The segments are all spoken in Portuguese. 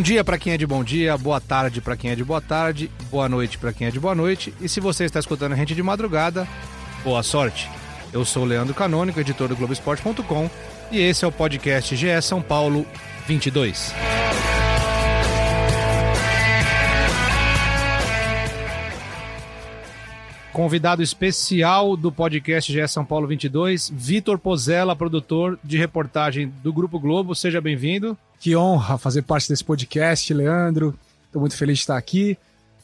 Bom dia para quem é de bom dia, boa tarde para quem é de boa tarde, boa noite para quem é de boa noite. E se você está escutando a gente de madrugada, boa sorte. Eu sou o Leandro Canônico, editor do Globoesporte.com, e esse é o podcast GE São Paulo 22. Convidado especial do podcast GE São Paulo 22, Vitor Pozella, produtor de reportagem do Grupo Globo. Seja bem-vindo. Que honra fazer parte desse podcast, Leandro. Estou muito feliz de estar aqui.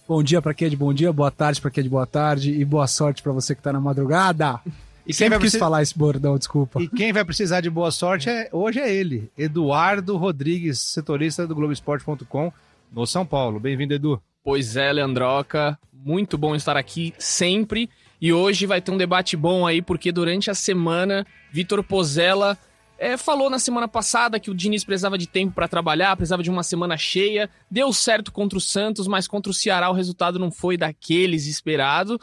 Bom dia para quem é de bom dia, boa tarde para quem é de boa tarde e boa sorte para você que está na madrugada. E quem Sempre vai precisar... falar esse bordão, desculpa. E quem vai precisar de boa sorte é... hoje é ele, Eduardo Rodrigues, setorista do Globoesporte.com no São Paulo. Bem-vindo, Edu. Pois é, Leandroca, muito bom estar aqui sempre. E hoje vai ter um debate bom aí, porque durante a semana, Vitor Pozella é, falou na semana passada que o Diniz precisava de tempo para trabalhar, precisava de uma semana cheia. Deu certo contra o Santos, mas contra o Ceará o resultado não foi daqueles esperado.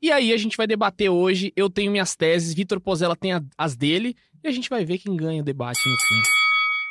E aí a gente vai debater hoje. Eu tenho minhas teses, Vitor Pozella tem as dele e a gente vai ver quem ganha o debate no fim.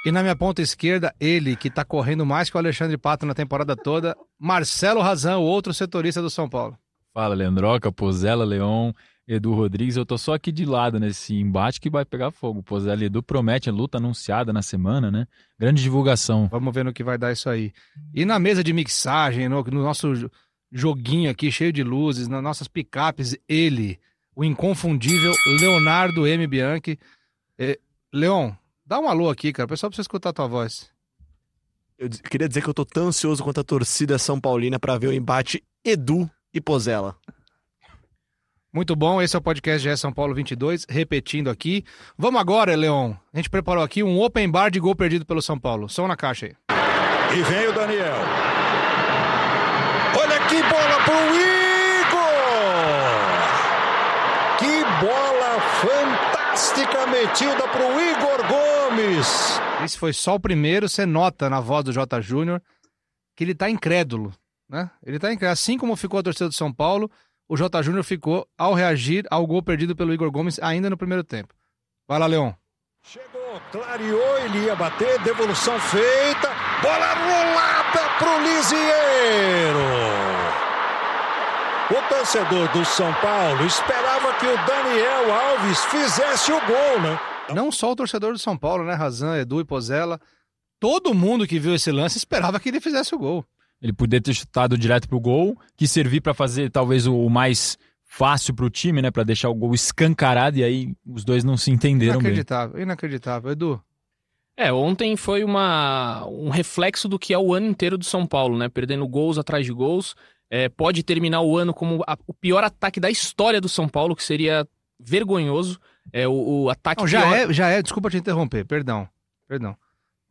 E na minha ponta esquerda, ele que tá correndo mais que o Alexandre Pato na temporada toda, Marcelo Razão, outro setorista do São Paulo. Fala, Leandroca, Pozella, Leon. Edu Rodrigues. Eu tô só aqui de lado nesse embate que vai pegar fogo. Pô, Zé Edu promete a luta anunciada na semana, né? Grande divulgação. Vamos ver no que vai dar isso aí. E na mesa de mixagem, no, no nosso joguinho aqui cheio de luzes, nas nossas picapes, ele, o inconfundível Leonardo M. Bianchi. É, Leon, dá um alô aqui, cara. Pessoal precisa escutar a tua voz. Eu queria dizer que eu tô tão ansioso quanto a torcida São Paulina para ver o embate Edu e Pozella. Muito bom, esse é o podcast GE São Paulo 22, repetindo aqui. Vamos agora, Leon. A gente preparou aqui um open bar de gol perdido pelo São Paulo. Som na caixa aí. E vem o Daniel. Olha que bola pro Igor! Que bola fantástica metida pro Igor Gomes! Esse foi só o primeiro, você nota na voz do Jota Júnior que ele tá incrédulo, né? Ele tá incrédulo, assim como ficou a torcida do São Paulo o J. Júnior ficou ao reagir ao gol perdido pelo Igor Gomes ainda no primeiro tempo. Vai lá, Leon. Chegou, clareou, ele ia bater, devolução feita, bola rolada pro Lisieiro. O torcedor do São Paulo esperava que o Daniel Alves fizesse o gol, né? Não só o torcedor do São Paulo, né, Razan, Edu e Pozella, todo mundo que viu esse lance esperava que ele fizesse o gol. Ele poderia ter chutado direto pro gol, que servir para fazer talvez o mais fácil pro time, né, para deixar o gol escancarado e aí os dois não se entenderam Inacreditável, bem. inacreditável, Edu. É, ontem foi uma um reflexo do que é o ano inteiro do São Paulo, né? Perdendo gols atrás de gols. É, pode terminar o ano como a, o pior ataque da história do São Paulo, que seria vergonhoso. É o, o ataque. Não, já pior... é, já é. Desculpa te interromper, perdão, perdão.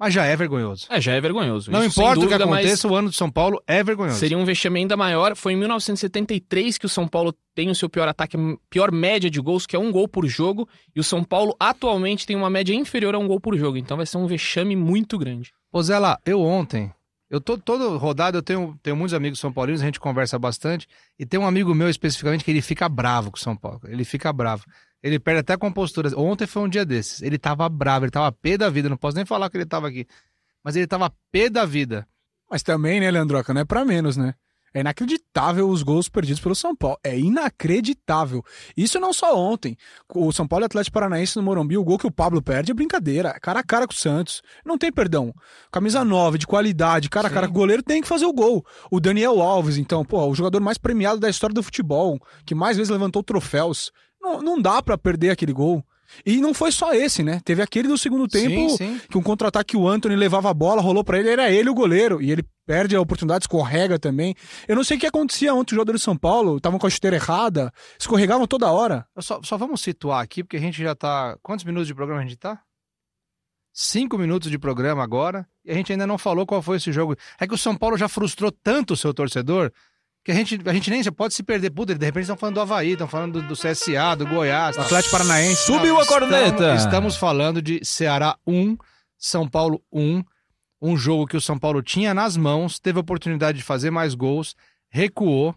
Mas já é vergonhoso. É, já é vergonhoso. Não Isso, importa dúvida, o que aconteça, o ano de São Paulo é vergonhoso. Seria um vexame ainda maior. Foi em 1973 que o São Paulo tem o seu pior ataque, pior média de gols, que é um gol por jogo. E o São Paulo atualmente tem uma média inferior a um gol por jogo. Então vai ser um vexame muito grande. Ô Zé lá, eu ontem, eu tô todo rodado, eu tenho, tenho muitos amigos são paulinos, a gente conversa bastante. E tem um amigo meu especificamente que ele fica bravo com o São Paulo. Ele fica bravo. Ele perde até a compostura. Ontem foi um dia desses. Ele tava bravo, ele tava pé da vida. Não posso nem falar que ele tava aqui. Mas ele tava pé da vida. Mas também, né, Leandroca, não é pra menos, né? É inacreditável os gols perdidos pelo São Paulo. É inacreditável. Isso não só ontem. O São Paulo e Atlético Paranaense no Morumbi, o gol que o Pablo perde é brincadeira. Cara a cara com o Santos. Não tem perdão. Camisa 9, de qualidade, cara a cara com o goleiro, tem que fazer o gol. O Daniel Alves, então, pô, o jogador mais premiado da história do futebol, que mais vezes levantou troféus, não, não dá para perder aquele gol. E não foi só esse, né? Teve aquele do segundo tempo sim, sim. que um contra-ataque o Anthony levava a bola, rolou para ele, era ele o goleiro. E ele perde a oportunidade, escorrega também. Eu não sei o que acontecia ontem, os jogadores de São Paulo estavam com a chuteira errada, escorregavam toda hora. Só, só, vamos situar aqui, porque a gente já tá. Quantos minutos de programa a gente tá? Cinco minutos de programa agora, e a gente ainda não falou qual foi esse jogo. É que o São Paulo já frustrou tanto o seu torcedor que a gente, a gente nem já pode se perder. Puta, de repente estão falando do Havaí, estão falando do, do CSA, do Goiás. Do Atlético Paranaense. Subiu a corneta! Estamos falando de Ceará 1, São Paulo 1. Um jogo que o São Paulo tinha nas mãos, teve a oportunidade de fazer mais gols, recuou.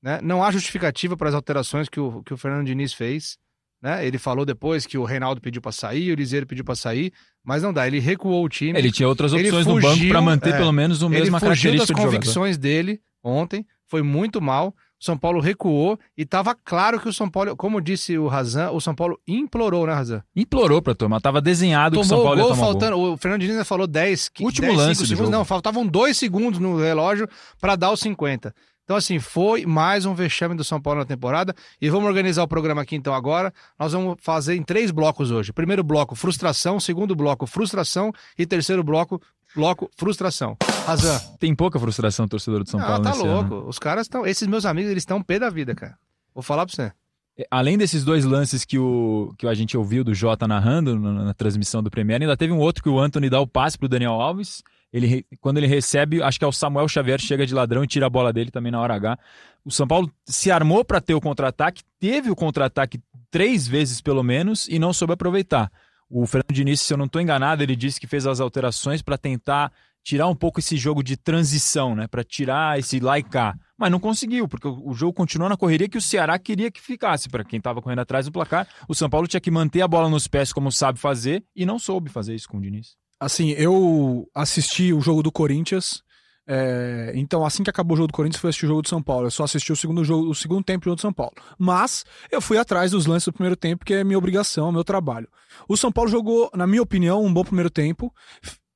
Né? Não há justificativa para as alterações que o, que o Fernando Diniz fez. Né? Ele falou depois que o Reinaldo pediu para sair, o Liseiro pediu para sair, mas não dá. Ele recuou o time. Ele tinha outras opções fugiu, no banco para manter é, pelo menos o mesmo fugiu das convicções dele ontem foi muito mal. São Paulo recuou e estava claro que o São Paulo, como disse o Razan, o São Paulo implorou, né, Razan? Implorou para tomar, tava desenhado tomou que o São Paulo gol, ia tomar faltando, gol. O Fernando Diniz falou 10, 15, Último 10, lance segundos, não, faltavam 2 segundos no relógio para dar os 50. Então, assim, foi mais um vexame do São Paulo na temporada. E vamos organizar o programa aqui então agora. Nós vamos fazer em três blocos hoje. Primeiro bloco, frustração. Segundo bloco, frustração. E terceiro bloco, Loco, frustração. Razan. Tem pouca frustração torcedor de São não, Paulo. Ah, tá louco. Ano. Os caras estão. Esses meus amigos, eles estão pé da vida, cara. Vou falar pra você. É, além desses dois lances que, o, que a gente ouviu do Jota narrando na, na transmissão do Premier, ainda teve um outro que o Anthony dá o passe pro Daniel Alves. Ele, quando ele recebe, acho que é o Samuel Xavier chega de ladrão e tira a bola dele também na hora H. O São Paulo se armou para ter o contra-ataque, teve o contra-ataque três vezes pelo menos e não soube aproveitar. O Fernando Diniz, se eu não estou enganado, ele disse que fez as alterações para tentar tirar um pouco esse jogo de transição, né? Para tirar esse laicar. Mas não conseguiu, porque o jogo continuou na correria que o Ceará queria que ficasse. Para quem estava correndo atrás do placar, o São Paulo tinha que manter a bola nos pés como sabe fazer e não soube fazer isso com o Diniz. Assim, eu assisti o jogo do Corinthians é, então, assim que acabou o jogo do Corinthians, foi assistir o jogo do São Paulo. Eu só assisti o segundo jogo, o segundo tempo do jogo do São Paulo. Mas eu fui atrás dos lances do primeiro tempo, que é minha obrigação, é meu trabalho. O São Paulo jogou, na minha opinião, um bom primeiro tempo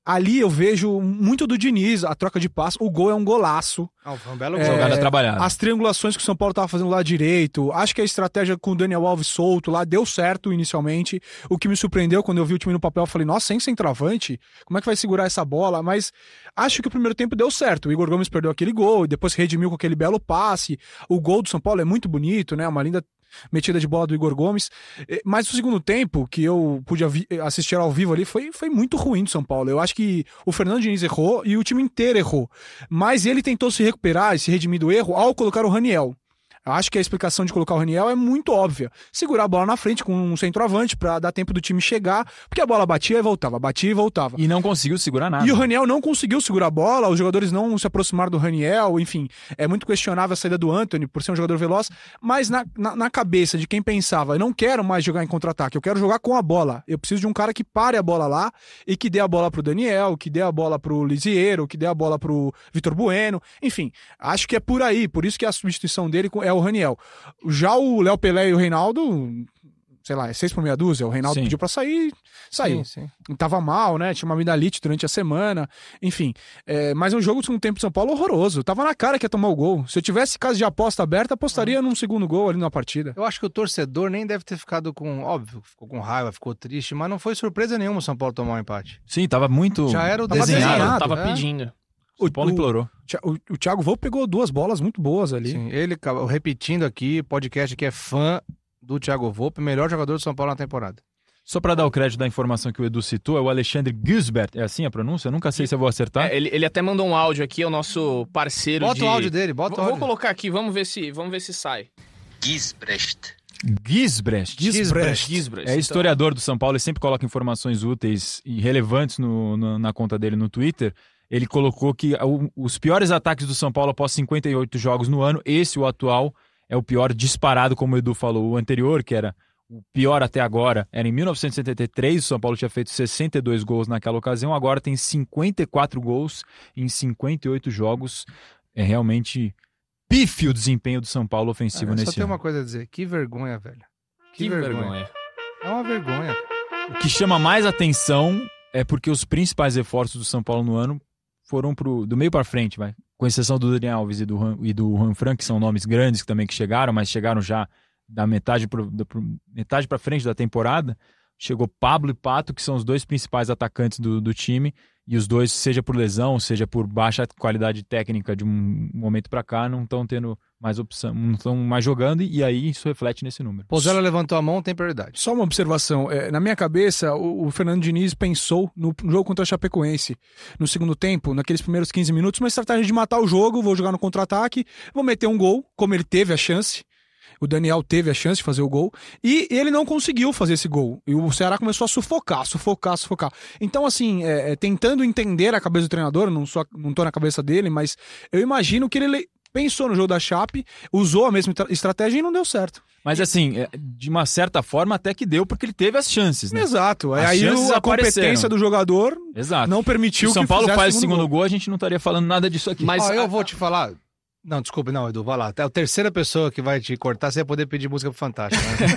ali eu vejo muito do Diniz, a troca de passo. O gol é um golaço. Ah, foi um belo é, gol. É, Jogada trabalhada. As triangulações que o São Paulo estava fazendo lá direito. Acho que a estratégia com o Daniel Alves solto lá deu certo inicialmente. O que me surpreendeu quando eu vi o time no papel, eu falei, nossa, sem centroavante? Como é que vai segurar essa bola? Mas acho que o primeiro tempo deu certo. O Igor Gomes perdeu aquele gol, depois redimiu com aquele belo passe. O gol do São Paulo é muito bonito, né? Uma linda metida de bola do Igor Gomes. Mas o segundo tempo, que eu pude assistir ao vivo ali, foi, foi muito ruim do São Paulo. Eu acho que o Fernando Diniz errou e o time inteiro errou. Mas ele tentou se recuperar e se redimir do erro ao colocar o Raniel. Acho que a explicação de colocar o Raniel é muito óbvia. Segurar a bola na frente com um centroavante para dar tempo do time chegar, porque a bola batia e voltava, batia e voltava. E não conseguiu segurar nada. E o Raniel não conseguiu segurar a bola, os jogadores não se aproximaram do Raniel, enfim, é muito questionável a saída do Anthony por ser um jogador veloz, mas na, na, na cabeça de quem pensava, eu não quero mais jogar em contra-ataque, eu quero jogar com a bola. Eu preciso de um cara que pare a bola lá e que dê a bola pro Daniel, que dê a bola pro Lisieiro, que dê a bola pro Vitor Bueno, enfim. Acho que é por aí, por isso que a substituição dele é o o Raniel. Já o Léo Pelé e o Reinaldo, sei lá, é seis por meia dúzia. O Reinaldo sim. pediu para sair, saiu. Sim, sim. Tava mal, né? Tinha uma amidalite durante a semana. Enfim, é, mas é um jogo de um tempo de São Paulo horroroso. Tava na cara que ia tomar o gol. Se eu tivesse caso de aposta aberta, apostaria ah. num segundo gol ali na partida. Eu acho que o torcedor nem deve ter ficado com. Óbvio, ficou com raiva, ficou triste, mas não foi surpresa nenhuma o São Paulo tomar um empate. Sim, tava muito. Já era o desenhado. desenhado. Tava é. pedindo. O Paulo implorou. O, o Thiago Vô pegou duas bolas muito boas ali. Sim, ele, repetindo aqui, podcast que é fã do Thiago Volpe, melhor jogador do São Paulo na temporada. Só para dar o crédito da informação que o Edu citou, é o Alexandre Gisbert. É assim a pronúncia? Eu nunca sei se eu vou acertar. É, ele, ele até mandou um áudio aqui, é o nosso parceiro. Bota de... o áudio dele, bota o áudio. Vou colocar aqui, vamos ver se, vamos ver se sai. Gisbrecht. Gisbrecht. Gisbrecht. Gisbrecht. É historiador do São Paulo e sempre coloca informações úteis e relevantes no, no, na conta dele no Twitter ele colocou que os piores ataques do São Paulo após 58 jogos no ano, esse, o atual, é o pior disparado, como o Edu falou. O anterior, que era o pior até agora, era em 1973. O São Paulo tinha feito 62 gols naquela ocasião, agora tem 54 gols em 58 jogos. É realmente pífio o desempenho do São Paulo ofensivo ah, nesse ano. Só tem uma coisa a dizer: que vergonha, velho. Que, que vergonha. vergonha. É uma vergonha. O que chama mais atenção é porque os principais reforços do São Paulo no ano foram pro, do meio para frente, vai. Com exceção do Daniel Alves e do, Han, e do Han Frank, que são nomes grandes também que chegaram, mas chegaram já da metade para metade frente da temporada. Chegou Pablo e Pato, que são os dois principais atacantes do, do time, e os dois, seja por lesão, seja por baixa qualidade técnica de um momento para cá, não estão tendo mais opção, não estão mais jogando, e aí isso reflete nesse número. Pozella levantou a mão, tem prioridade. Só uma observação. É, na minha cabeça, o, o, Fernando Diniz pensou no jogo contra o Chapecoense. No segundo tempo, naqueles primeiros 15 minutos, uma estratégia de matar o jogo, vou jogar no contra-ataque, vou meter um gol, como ele teve a chance. O Daniel teve a chance de fazer o gol e ele não conseguiu fazer esse gol. E o Ceará começou a sufocar, sufocar, sufocar. Então, assim, é, é tentando entender a cabeça do treinador, não, só, não tô na cabeça dele, mas eu imagino que ele pensou no jogo da Chape, usou a mesma estratégia e não deu certo. Mas assim, é, de uma certa forma até que deu, porque ele teve as chances, né? Exato. As aí chances a competência do jogador Exato. não permitiu o São que Paulo faz o segundo gol. gol. a gente não estaria falando nada disso aqui. Mas ah, eu vou te falar, não, desculpa, não, Edu, vai lá. É a terceira pessoa que vai te cortar, você vai poder pedir música pro Fantástico. Né?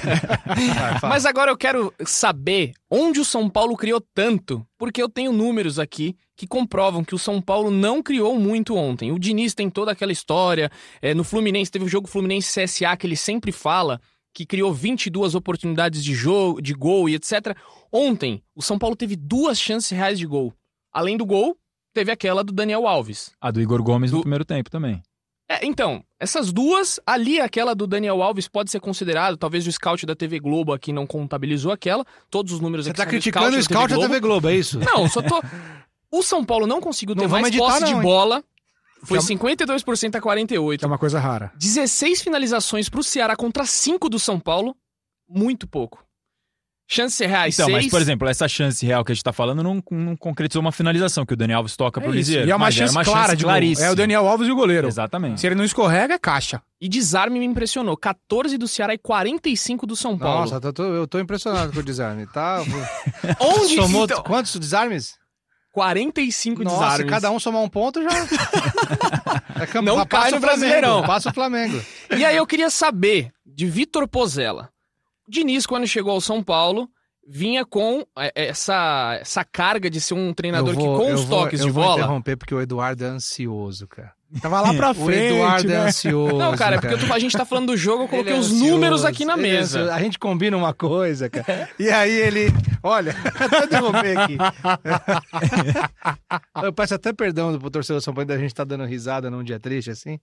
vai, Mas agora eu quero saber onde o São Paulo criou tanto, porque eu tenho números aqui que comprovam que o São Paulo não criou muito ontem. O Diniz tem toda aquela história, é, no Fluminense teve o jogo Fluminense-CSA que ele sempre fala, que criou 22 oportunidades de jogo, de gol e etc. Ontem, o São Paulo teve duas chances reais de gol. Além do gol, teve aquela do Daniel Alves. A do Igor Gomes do... no primeiro tempo também. É, então, essas duas, ali aquela do Daniel Alves pode ser considerado, talvez o scout da TV Globo aqui não contabilizou aquela, todos os números Você aqui tá criticando o scout da TV, da TV, Globo, é isso? Não, só tô... O São Paulo não conseguiu ter não mais editar, posse não, de bola... Foi 52% é a 48%. é uma coisa rara. 16 finalizações para o Ceará contra 5 do São Paulo. Muito pouco. Chance reais Então, seis. mas, por exemplo, essa chance real que a gente tá falando não, não concretizou uma finalização que o Daniel Alves toca é pro Lisieiro. E é uma chance uma clara, chance de claríssima. É o Daniel Alves e o goleiro. Exatamente. Se ele não escorrega, é caixa. E desarme me impressionou. 14 do Ceará e 45 do São Paulo. Nossa, eu tô, eu tô impressionado com o desarme. Tá... Onde? Somou então... quantos desarmes? 45 Nossa, desarmes. cada um somar um ponto já. é não Passa o Flamengo. E aí eu queria saber de Vitor Pozella. Diniz, quando chegou ao São Paulo, vinha com é, é, essa, essa carga de ser um treinador vou, que com os toques de bola. Eu vou interromper porque o Eduardo é ansioso, cara. Tava lá pra frente. O Eduardo é né? é ansioso. Não, cara, é porque tô, a gente tá falando do jogo, eu coloquei é os ansioso, números aqui na mesa. É a gente combina uma coisa, cara. E aí ele. Olha, até derrubei aqui. eu peço até perdão pro torcedor do São Paulo da gente tá dando risada num dia triste assim.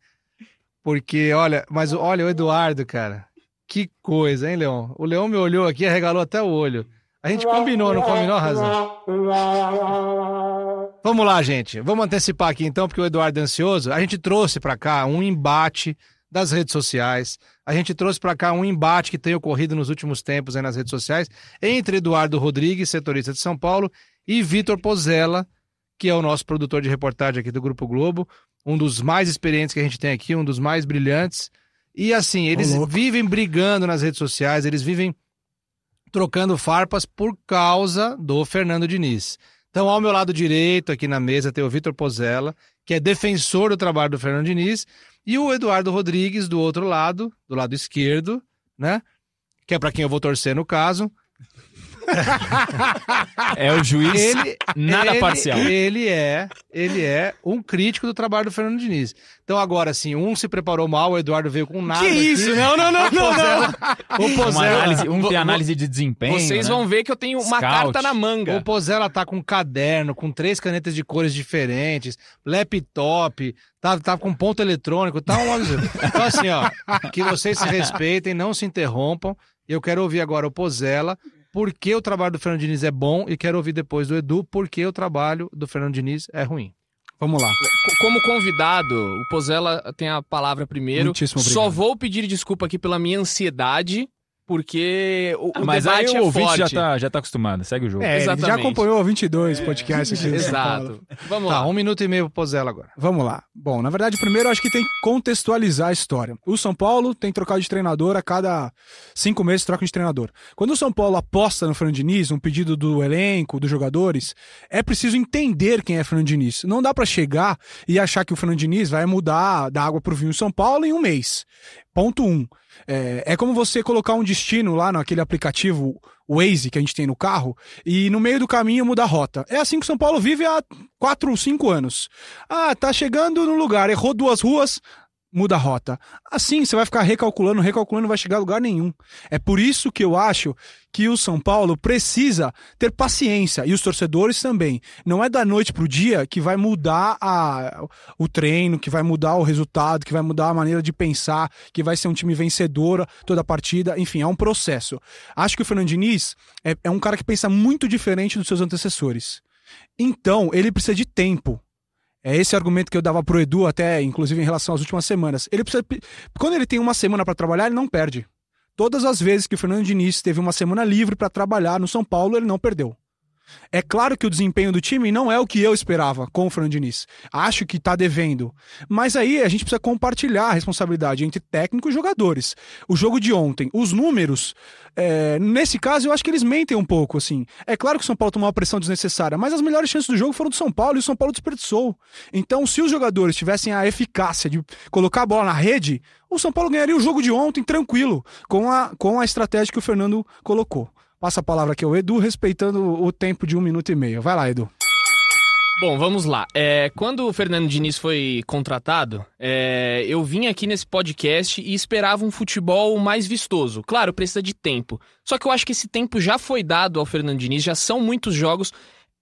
Porque, olha, mas olha, o Eduardo, cara. Que coisa, hein, Leão? O Leão me olhou aqui e arregalou até o olho. A gente combinou, não combinou, Razão? Vamos lá, gente. Vamos antecipar aqui então, porque o Eduardo é ansioso. A gente trouxe para cá um embate das redes sociais. A gente trouxe para cá um embate que tem ocorrido nos últimos tempos nas redes sociais entre Eduardo Rodrigues, setorista de São Paulo, e Vitor Pozella, que é o nosso produtor de reportagem aqui do Grupo Globo, um dos mais experientes que a gente tem aqui, um dos mais brilhantes. E assim, eles oh, vivem brigando nas redes sociais, eles vivem trocando farpas por causa do Fernando Diniz. Então, ao meu lado direito, aqui na mesa, tem o Vitor Pozella, que é defensor do trabalho do Fernando Diniz, e o Eduardo Rodrigues, do outro lado, do lado esquerdo, né? Que é para quem eu vou torcer no caso. é o juiz ele, nada ele, parcial. Ele é, ele é um crítico do trabalho do Fernando Diniz. Então agora assim, um se preparou mal, o Eduardo veio com nada. Que isso? Não, não, não, não. não. O Pozella, análise, um tem análise de desempenho. Vocês né? vão ver que eu tenho uma Scout. carta na manga. O Pozella tá com um caderno, com três canetas de cores diferentes, laptop, tá, tá com ponto eletrônico, tá um Então assim, ó, que vocês se respeitem, não se interrompam. Eu quero ouvir agora o Pozella por que o trabalho do Fernando Diniz é bom e quero ouvir depois do Edu por que o trabalho do Fernando Diniz é ruim. Vamos lá. Como convidado, o Pozella tem a palavra primeiro. Muitíssimo obrigado. Só vou pedir desculpa aqui pela minha ansiedade porque o, ah, o mas aí o é ouvinte já tá, já tá acostumado, segue o jogo. É, Exatamente. já acompanhou 22 é. podcasts aqui. Exato. Vamos tá, lá. um minuto e meio pro Pozella agora. Vamos lá. Bom, na verdade, primeiro acho que tem que contextualizar a história. O São Paulo tem trocado de treinador a cada cinco meses, troca de treinador. Quando o São Paulo aposta no Fernando Diniz, um pedido do elenco, dos jogadores, é preciso entender quem é Fernando Diniz. Não dá para chegar e achar que o Fernando Diniz vai mudar da água pro vinho São Paulo em um mês. Ponto 1. Um, é, é, como você colocar um destino lá naquele aplicativo Waze que a gente tem no carro e no meio do caminho mudar a rota. É assim que São Paulo vive há 4 ou 5 anos. Ah, tá chegando no lugar, errou duas ruas, muda a rota. Assim, você vai ficar recalculando, recalculando, não vai chegar a lugar nenhum. É por isso que eu acho que o São Paulo precisa ter paciência e os torcedores também. Não é da noite para o dia que vai mudar a, o treino, que vai mudar o resultado, que vai mudar a maneira de pensar, que vai ser um time vencedor toda a partida. Enfim, é um processo. Acho que o Fernando Diniz é, é um cara que pensa muito diferente dos seus antecessores. Então, ele precisa de tempo é esse argumento que eu dava pro Edu até, inclusive em relação às últimas semanas. Ele precisa, quando ele tem uma semana para trabalhar, ele não perde. Todas as vezes que o Fernando Diniz teve uma semana livre para trabalhar no São Paulo, ele não perdeu. É claro que o desempenho do time não é o que eu esperava com o Fernando Diniz. Acho que está devendo. Mas aí a gente precisa compartilhar a responsabilidade entre técnico e jogadores. O jogo de ontem, os números, é, nesse caso eu acho que eles mentem um pouco, assim. É claro que o São Paulo tomou uma pressão desnecessária, mas as melhores chances do jogo foram do São Paulo e o São Paulo desperdiçou. Então, se os jogadores tivessem a eficácia de colocar a bola na rede, o São Paulo ganharia o jogo de ontem tranquilo, com a, com a estratégia que o Fernando colocou. Passa a palavra aqui ao Edu, respeitando o tempo de um minuto e meio. Vai lá, Edu. Bom, vamos lá. É, quando o Fernando Diniz foi contratado, é, eu vim aqui nesse podcast e esperava um futebol mais vistoso. Claro, precisa de tempo. Só que eu acho que esse tempo já foi dado ao Fernando Diniz, já são muitos jogos.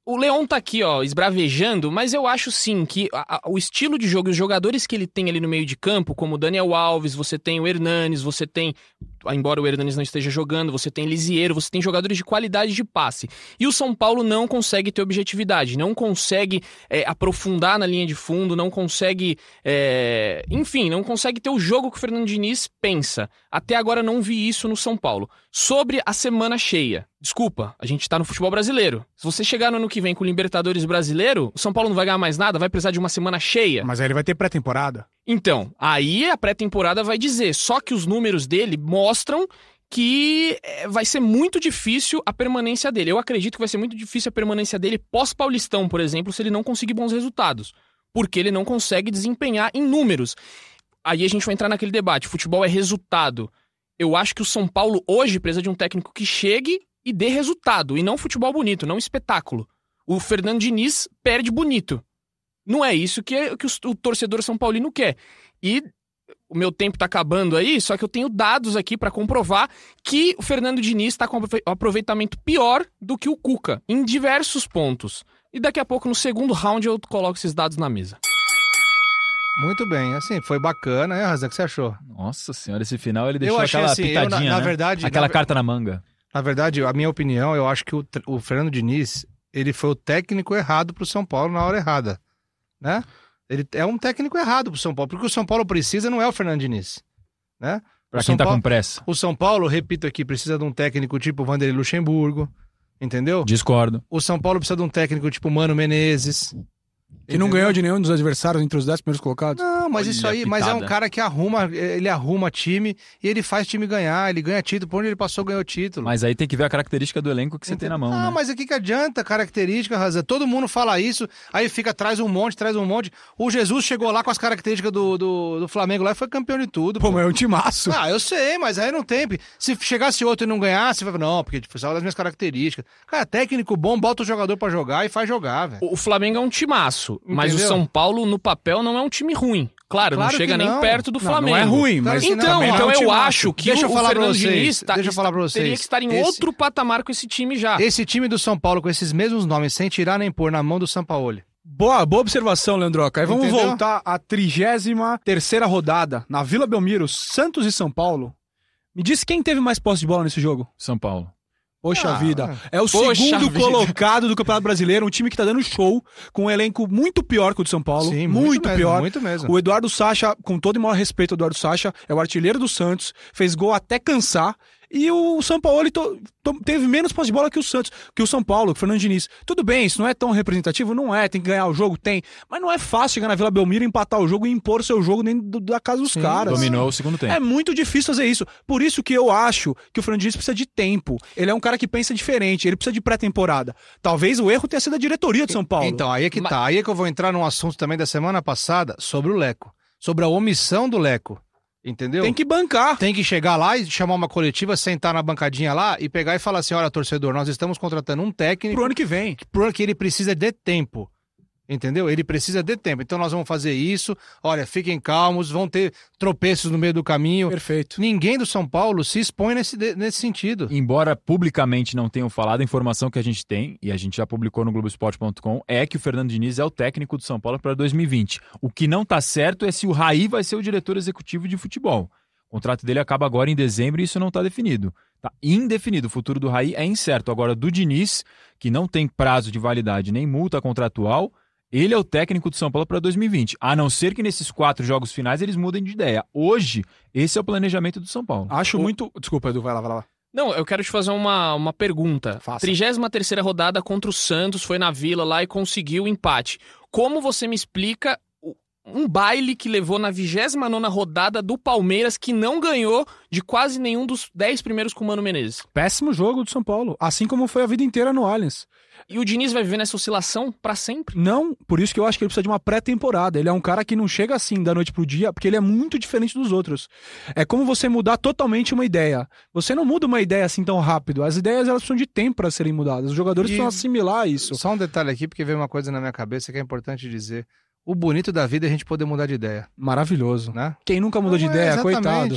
O Leão tá aqui, ó, esbravejando, mas eu acho sim que a, a, o estilo de jogo, os jogadores que ele tem ali no meio de campo, como o Daniel Alves, você tem o Hernanes, você tem embora o Hernanes não esteja jogando, você tem Lisieiro, você tem jogadores de qualidade de passe. E o São Paulo não consegue ter objetividade, não consegue é, aprofundar na linha de fundo, não consegue. É, enfim, não consegue ter o jogo que o Fernando Diniz pensa. Até agora não vi isso no São Paulo. Sobre a semana cheia. Desculpa, a gente tá no futebol brasileiro. Se você chegar no ano que vem com o Libertadores brasileiro, o São Paulo não vai ganhar mais nada, vai precisar de uma semana cheia. Mas aí ele vai ter pré-temporada. Então, aí a pré-temporada vai dizer. Só que os números dele mostram que eh, vai ser muito difícil a permanência dele. Eu acredito que vai ser muito difícil a permanência dele pós-Paulistão, por exemplo, se ele não conseguir bons resultados. Porque ele não consegue desempenhar em números. Aí a gente vai entrar naquele debate: futebol é resultado. Eu acho que o São Paulo hoje precisa de um técnico que chegue e dê resultado, e não futebol bonito, não espetáculo. O Fernando Diniz perde bonito. Não é isso que, é, que o, o torcedor São Paulino quer. E o meu tempo está acabando aí, só que eu tenho dados aqui para comprovar que o Fernando Diniz está com aproveitamento pior do que o Cuca, em diversos pontos. E daqui a pouco, no segundo round, eu coloco esses dados na mesa. Muito bem, assim, foi bacana, né, Razan? O que você achou? Nossa senhora, esse final ele deixou aquela assim, pitadinha, eu, na, na né? verdade, aquela na, carta na manga. Na verdade, a minha opinião, eu acho que o, o Fernando Diniz, ele foi o técnico errado para o São Paulo na hora errada né? Ele é um técnico errado para o São Paulo, porque o São Paulo precisa não é o Fernando Diniz, né? Para quem São tá Paulo, com pressa. O São Paulo, repito aqui, precisa de um técnico tipo Vanderlei Luxemburgo, entendeu? Discordo. O São Paulo precisa de um técnico tipo Mano Menezes, que não ganhou de nenhum dos adversários entre os 10 primeiros colocados. Não, mas Olha isso aí, mas é um cara que arruma, ele arruma time e ele faz time ganhar, ele ganha título, por onde ele passou ganhou título. Mas aí tem que ver a característica do elenco que você Entendi. tem na mão. Não, ah, né? mas o que, que adianta característica, razão? Todo mundo fala isso, aí fica atrás um monte, traz um monte. O Jesus chegou lá com as características do, do, do Flamengo lá e foi campeão de tudo. Pô, pô. mas é um timaço. Ah, eu sei, mas aí não tem. Se chegasse outro e não ganhasse, não, porque foi só das minhas características. Cara, técnico bom, bota o jogador para jogar e faz jogar, velho. O Flamengo é um timaço. Entendeu? mas o São Paulo no papel não é um time ruim. Claro, claro não chega nem não. perto do Flamengo. Não é ruim, mas então, não, então é um então eu acho que deixa o, eu falar o Fernando vocês, Diniz tá, deixa eu falar pra vocês. teria que estar em esse, outro patamar com esse time já. Esse time do São Paulo com esses mesmos nomes, sem tirar nem pôr na mão do São Paulo. Boa, boa observação, Leandroca. Aí vamos voltar à 33 terceira rodada na Vila Belmiro, Santos e São Paulo. Me diz quem teve mais posse de bola nesse jogo? São Paulo. Poxa ah, vida. É o segundo vida. colocado do Campeonato Brasileiro, um time que tá dando show, com um elenco muito pior que o de São Paulo. Sim, muito, muito mesmo, pior. Muito mesmo. O Eduardo Sacha, com todo o maior respeito ao Eduardo Sacha, é o artilheiro do Santos, fez gol até cansar. E o São Paulo to, to, teve menos posse de bola que o Santos, que o São Paulo, que o Fernando Diniz. Tudo bem, isso não é tão representativo? Não é, tem que ganhar o jogo? Tem. Mas não é fácil chegar na Vila Belmiro, empatar o jogo e impor seu jogo dentro da casa dos Sim, caras. Dominou o segundo tempo. É muito difícil fazer isso. Por isso que eu acho que o Fernando Diniz precisa de tempo. Ele é um cara que pensa diferente, ele precisa de pré-temporada. Talvez o erro tenha sido a diretoria de São Paulo. Então, aí é que mas... tá. Aí é que eu vou entrar num assunto também da semana passada sobre o Leco. Sobre a omissão do Leco. Entendeu? Tem que bancar. Tem que chegar lá e chamar uma coletiva, sentar na bancadinha lá e pegar e falar assim: olha, torcedor, nós estamos contratando um técnico. Pro ano que vem. Porque ele precisa de tempo. Entendeu? Ele precisa de tempo. Então nós vamos fazer isso. Olha, fiquem calmos, vão ter tropeços no meio do caminho. Perfeito. Ninguém do São Paulo se expõe nesse, nesse sentido. Embora publicamente não tenham falado, a informação que a gente tem, e a gente já publicou no Globoesporte.com, é que o Fernando Diniz é o técnico do São Paulo para 2020. O que não está certo é se o Raí vai ser o diretor executivo de futebol. O contrato dele acaba agora em dezembro e isso não está definido. Está indefinido. O futuro do Raí é incerto. Agora, do Diniz, que não tem prazo de validade nem multa contratual ele é o técnico do São Paulo para 2020. A não ser que nesses quatro jogos finais eles mudem de ideia. Hoje, esse é o planejamento do São Paulo. Acho o... muito. Desculpa, Edu, vai lá, vai lá. Não, eu quero te fazer uma, uma pergunta. Faça. 33 rodada contra o Santos, foi na Vila lá e conseguiu o empate. Como você me explica um baile que levou na 29 rodada do Palmeiras, que não ganhou de quase nenhum dos 10 primeiros com o Mano Menezes. Péssimo jogo do São Paulo, assim como foi a vida inteira no Allianz. E o Diniz vai viver nessa oscilação para sempre? Não, por isso que eu acho que ele precisa de uma pré-temporada. Ele é um cara que não chega assim da noite pro dia, porque ele é muito diferente dos outros. É como você mudar totalmente uma ideia. Você não muda uma ideia assim tão rápido. As ideias elas precisam de tempo para serem mudadas. Os jogadores e... precisam assimilar isso. Só um detalhe aqui, porque veio uma coisa na minha cabeça que é importante dizer. O bonito da vida é a gente poder mudar de ideia. Maravilhoso. Né? Quem nunca mudou Não de é, ideia, é coitado.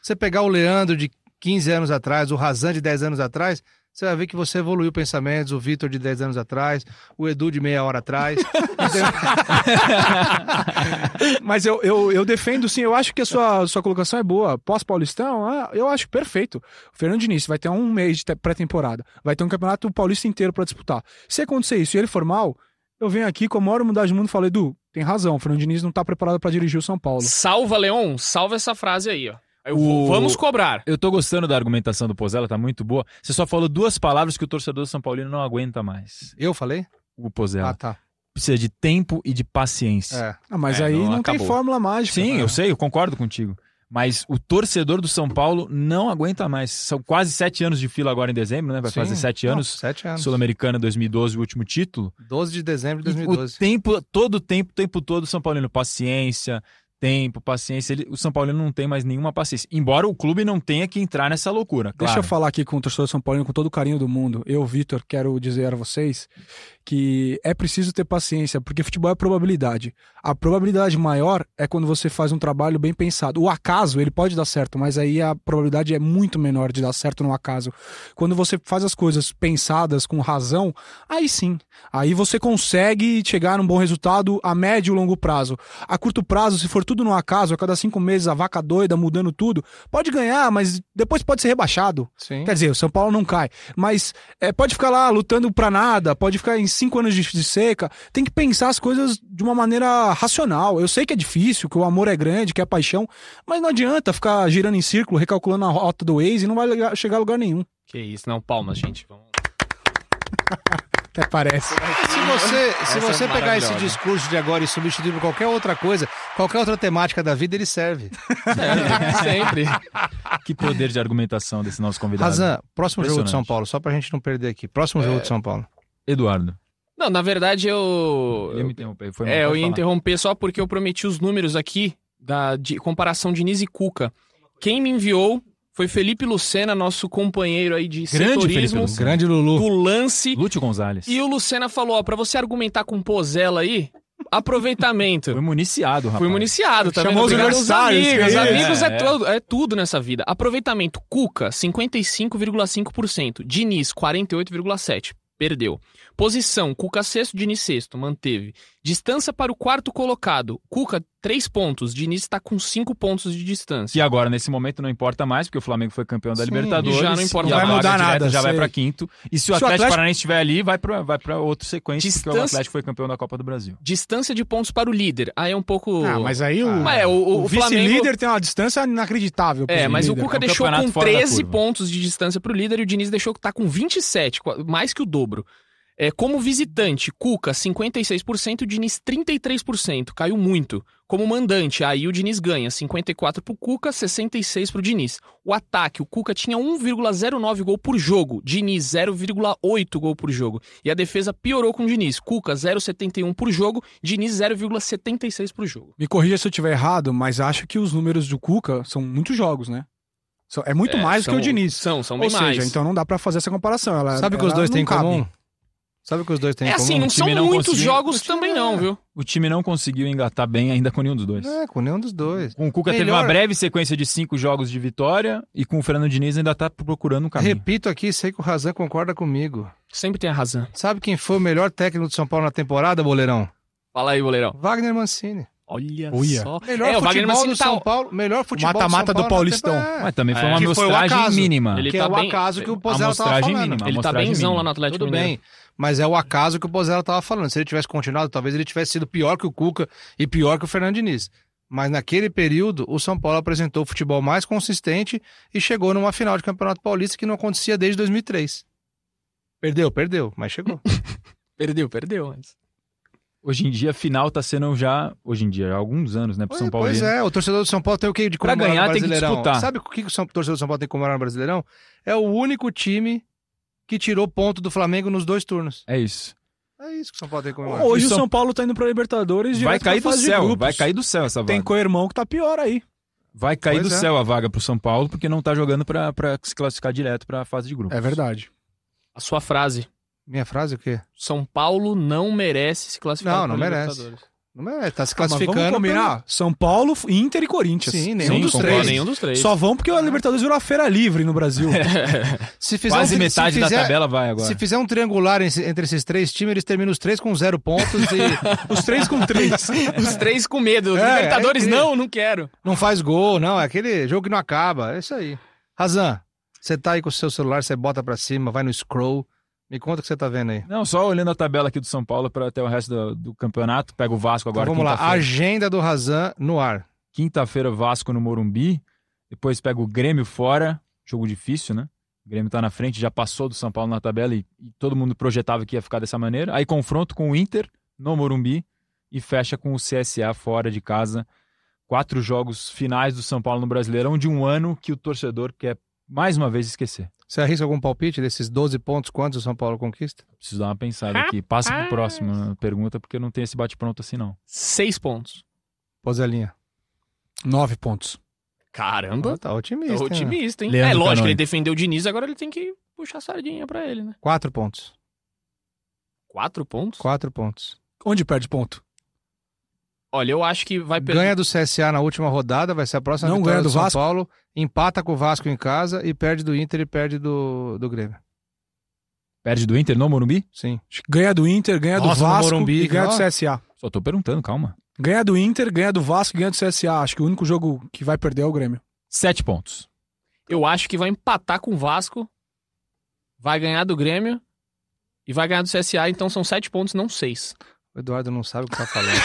Você pegar o Leandro de 15 anos atrás, o Razan de 10 anos atrás, você vai ver que você evoluiu pensamentos, o Vitor de 10 anos atrás, o Edu de meia hora atrás. Mas eu, eu, eu, defendo sim, eu acho que a sua, sua colocação é boa. Pós-Paulistão, ah, eu acho perfeito. O Fernando Diniz vai ter um mês de pré-temporada, vai ter um campeonato paulista inteiro para disputar. Se acontecer isso e ele for mal, eu venho aqui, comemoro mudar de mundo e falo, Edu, tem razão, o Fernando Diniz não tá preparado para dirigir o São Paulo. Salva, Leon, salva essa frase aí, ó. O... Vamos cobrar. Eu tô gostando da argumentação do Pozella, tá muito boa. Você só falou duas palavras que o torcedor São Paulino não aguenta mais. Eu falei? O Pozella. Ah, tá. Precisa de tempo e de paciência. É. Ah, mas é, aí não, não tem fórmula mágica. Sim, né? eu sei, eu concordo contigo. Mas o torcedor do São Paulo não aguenta mais. São quase sete anos de fila agora em dezembro, né? Vai Sim, fazer sete não, anos. Sete anos. Sul-Americana 2012, o último título. 12 de dezembro de 2012. o tempo, todo o tempo, o tempo todo, o São Paulino, paciência, tempo, paciência. Ele, o São Paulino não tem mais nenhuma paciência. Embora o clube não tenha que entrar nessa loucura. Claro. Deixa eu falar aqui com o torcedor São Paulino com todo o carinho do mundo. Eu, Vitor, quero dizer a vocês que é preciso ter paciência, porque futebol é probabilidade. A probabilidade maior é quando você faz um trabalho bem pensado. O acaso, ele pode dar certo, mas aí a probabilidade é muito menor de dar certo no acaso. Quando você faz as coisas pensadas com razão, aí sim. Aí você consegue chegar num bom resultado a médio e longo prazo. A curto prazo, se for tudo no acaso, a cada cinco meses a vaca doida mudando tudo, pode ganhar, mas depois pode ser rebaixado. Sim. Quer dizer, o São Paulo não cai. Mas é, pode ficar lá lutando pra nada, pode ficar em cinco anos de seca, tem que pensar as coisas de uma maneira racional. Eu sei que é difícil, que o amor é grande, que é paixão, mas não adianta ficar girando em círculo, recalculando a rota do Waze e não vai chegar a lugar nenhum. Que isso, não, palmas, gente. Vamos... Até parece. Se você, se é você é pegar esse discurso de agora e substituir por qualquer outra coisa, qualquer outra temática da vida, ele serve. É, sempre. Que poder de argumentação desse nosso convidado. Razan, próximo jogo de São Paulo, só pra gente não perder aqui. Próximo é... jogo de São Paulo. Eduardo. Não, na verdade eu. Ele me interromper. Foi é, eu ia falar. interromper só porque eu prometi os números aqui da de, comparação de Diniz e Cuca. Quem me enviou foi Felipe Lucena, nosso companheiro aí de grande setorismo. Felipe, grande Lulu. Do lance. Lúcio Gonzalez. E o Lucena falou, ó, pra você argumentar com o Pozella aí, aproveitamento. Foi municiado, rapaz. Foi municiado, tá Chamou vendo? os amigos. Amigos é, é, tudo, é tudo nessa vida. Aproveitamento, Cuca, 55,5%. Diniz, 48,7%. Perdeu. Posição, Cuca sexto, Diniz sexto, manteve. Distância para o quarto colocado. Cuca, três pontos. Diniz está com cinco pontos de distância. E agora, nesse momento, não importa mais, porque o Flamengo foi campeão da Sim, Libertadores. Já não importa vai mudar nada. Já sei. vai para quinto. E se o, Atlético, Atlético... Paranaense estiver ali, vai para vai outra sequência, distância... porque o Atlético foi campeão da Copa do Brasil. Distância de pontos para o líder. Aí é um pouco. Ah, mas aí o, ah, é, o, o, o vice-líder tem uma distância inacreditável. É, mas líder. o Cuca é um deixou com 13 pontos de distância para o líder e o Diniz deixou que está com 27, mais que o dobro. É, como visitante, Cuca 56%, Diniz 33%, caiu muito. Como mandante, aí o Diniz ganha 54 para o Cuca, 66 para o Diniz. O ataque, o Cuca tinha 1,09 gol por jogo, Diniz 0,8 gol por jogo. E a defesa piorou com o Diniz, Cuca 0,71 por jogo, Diniz 0,76 por jogo. Me corrija se eu estiver errado, mas acho que os números do Cuca são muitos jogos, né? É muito é, mais são, que o Diniz. São, são bem Ou seja, mais. então não dá para fazer essa comparação. Ela, Sabe o que os dois têm em comum? Sabe o que os dois têm é em comum? assim, não são não muitos conseguiu- jogos também não, né? viu? O time não conseguiu engatar bem ainda com nenhum dos dois. É, com nenhum dos dois. Com o Cuca teve uma breve sequência de cinco jogos de vitória e com o Fernando Diniz ainda tá procurando um caminho. Repito aqui, sei que o Razan concorda comigo. Sempre tem a razão. Sabe quem foi o melhor técnico do São Paulo na temporada, Boleirão? Fala aí, Boleirão. Wagner Mancini. Olha Uia. só. Melhor é, o Wagner futebol do tá... São Paulo. Melhor futebol do São mata-mata do Paulistão. Mas também é. foi É. uma amostragem mínima. Ele que é tá é o bem- acaso que o é. Pozella tava falando. mínima. Ele tá benzão mínima. lá no Atlético Tudo Mineiro. bem mas é o acaso que o Bozella estava falando. Se ele tivesse continuado, talvez ele tivesse sido pior que o Cuca e pior que o Fernando Diniz. Mas naquele período, o São Paulo apresentou o futebol mais consistente e chegou numa final de Campeonato Paulista que não acontecia desde 2003. Perdeu, perdeu, mas chegou. perdeu, perdeu, mas... Hoje em dia, a final tá sendo já. Hoje em dia, há alguns anos, né? Pro pois, São Paulo. Pois é, o torcedor do São Paulo tem o que de comemorar pra ganhar, no Brasileirão. Tem que disputar. Sabe o que o torcedor do São Paulo tem que comemorar no Brasileirão? É o único time que tirou ponto do Flamengo nos dois turnos. É isso. É isso que o São Paulo tem que comemorar. Hoje o São... Paulo tá indo pra Libertadores e vai cair do céu. Vai cair do céu essa vaga. Tem co-irmão que tá pior aí. Vai cair pois do é. céu a vaga pro São Paulo, porque não tá jogando pra, pra se classificar direto pra fase de grupos. É verdade. A sua frase. Minha frase é o quê? São Paulo não merece se classificar. Não, não merece. É, tá se ah, classificando. Ah, vamos São Paulo, Inter e Corinthians. Sim, nenhum, Sim, dos três. nenhum dos três. Só vão porque a Libertadores virou a feira livre no Brasil. se fizer Quase um, metade fizer, da tabela vai agora. Se fizer um triangular entre esses três times, eles terminam os três com zero pontos e. os três com três. os três com medo. É, é Libertadores, é não, não quero. Não faz gol, não. É aquele jogo que não acaba. É isso aí. Razan, você tá aí com o seu celular, você bota pra cima, vai no scroll me conta o que você tá vendo aí. Não, só olhando a tabela aqui do São Paulo para até o resto do, do, campeonato. Pega o Vasco agora. Então, vamos lá, agenda do Razan no ar. Quinta-feira, Vasco no Morumbi. Depois pega o Grêmio fora. Jogo difícil, né? O Grêmio tá na frente, já passou do São Paulo na tabela e, e todo mundo projetava que ia ficar dessa maneira. Aí confronto com o Inter no Morumbi e fecha com o CSA fora de casa. Quatro jogos finais do São Paulo no Brasileirão de um ano que o torcedor quer mais uma vez esquecer. Você arrisca algum palpite desses 12 pontos quantos o São Paulo conquista? Preciso dar uma pensada aqui. Passa a próxima né, pergunta, porque não tem esse bate-pronto assim, não. Seis pontos. Pozelinha. Nove pontos. Caramba. Oh, tá otimista. Tá otimista, hein? é lógico, Canone. ele defendeu o Diniz, agora ele tem que puxar a sardinha pra ele, né? Quatro pontos. Quatro pontos? Quatro pontos. Onde perde ponto? Olha, eu acho que vai perder. Ganha do CSA na última rodada, vai ser a próxima Não vitória ganha do, do São Vasco. Paulo. Empata com o Vasco em casa e perde do Inter e perde do, do Grêmio. Perde do Inter no Morumbi? Sim. Ganha do Inter, ganha Nossa, do Vasco Morumbi, e ganha não. do CSA. Só tô perguntando, calma. Ganha do Inter, ganha do Vasco e ganha do CSA. Acho que o único jogo que vai perder é o Grêmio. Sete pontos. Eu acho que vai empatar com o Vasco, vai ganhar do Grêmio e vai ganhar do CSA, então são sete pontos, não seis. O Eduardo não sabe o que tá falando.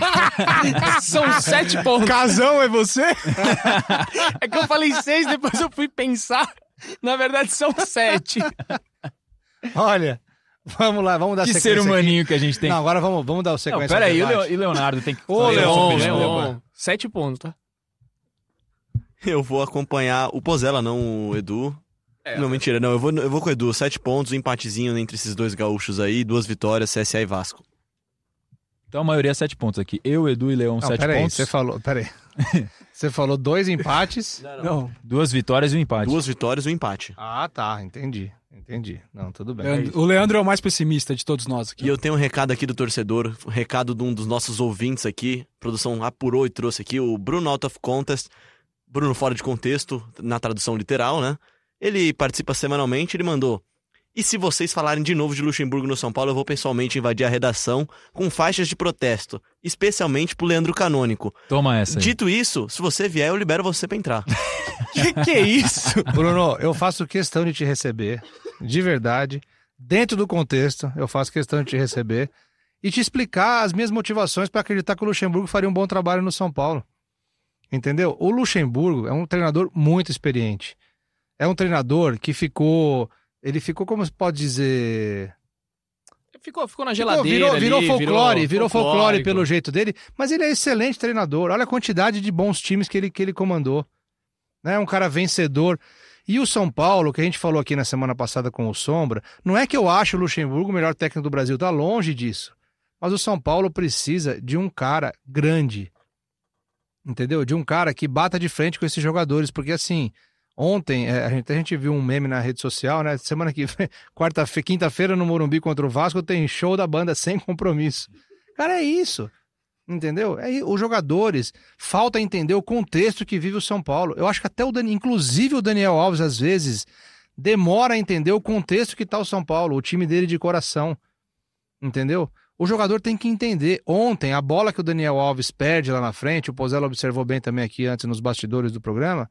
São sete pontos. Casão é você? é que eu falei seis, depois eu fui pensar. Na verdade, são sete. Olha, vamos lá, vamos dar que sequência. Que ser humaninho aqui. que a gente tem. Não, agora vamos, vamos dar o sequência. Não, peraí, e Leonardo tem que. Ô, Leon, né? Leon. Sete pontos, tá? Eu vou acompanhar o Pozella, não o Edu. É, não, mentira, não. Eu vou, eu vou com o Edu. Sete pontos, um empatezinho entre esses dois gaúchos aí, duas vitórias, CSA e Vasco. Então a maioria é 7 pontos aqui. Eu, Edu e Leão, 7 pontos. você falou, peraí. você falou dois empates? Não, não. não, Duas vitórias e um empate. Duas vitórias e um empate. Ah, tá, entendi. Entendi. Não, tudo bem. Leandro, o Leandro é o mais pessimista de todos nós aqui. E eu tenho um recado aqui do torcedor, um recado de um dos nossos ouvintes aqui. A produção apurou e trouxe aqui o Bruno Out of Contest. Bruno fora de contexto, na tradução literal, né? Ele participa semanalmente, ele mandou: e se vocês falarem de novo de Luxemburgo no São Paulo, eu vou pessoalmente invadir a redação com faixas de protesto, especialmente pro Leandro Canônico. Toma essa. Aí. Dito isso, se você vier, eu libero você para entrar. que que é isso? Bruno, eu faço questão de te receber, de verdade. Dentro do contexto, eu faço questão de te receber e te explicar as minhas motivações para acreditar que o Luxemburgo faria um bom trabalho no São Paulo. Entendeu? O Luxemburgo é um treinador muito experiente. É um treinador que ficou ele ficou, como se pode dizer. Ficou, ficou na geladeira. Ficou, virou, virou, folclore, virou, virou folclore, pelo jeito dele. Mas ele é excelente treinador. Olha a quantidade de bons times que ele, que ele comandou. Né? Um cara vencedor. E o São Paulo, que a gente falou aqui na semana passada com o Sombra, não é que eu acho o Luxemburgo o melhor técnico do Brasil, tá longe disso. Mas o São Paulo precisa de um cara grande. Entendeu? De um cara que bata de frente com esses jogadores. Porque assim, Ontem é, a gente, a gente viu um meme na rede social, né? Semana que vem, quarta-feira, quinta-feira no Morumbi contra o Vasco tem show da banda sem compromisso. Cara, é isso. Entendeu? É, os jogadores falta entender o contexto que vive o São Paulo. Eu acho que até o Daniel, inclusive o Daniel Alves às vezes demora a entender o contexto que está o São Paulo, o time dele de coração. Entendeu? O jogador tem que entender. Ontem, a bola que o Daniel Alves perde lá na frente, o Pozella observou bem também aqui antes nos bastidores do programa,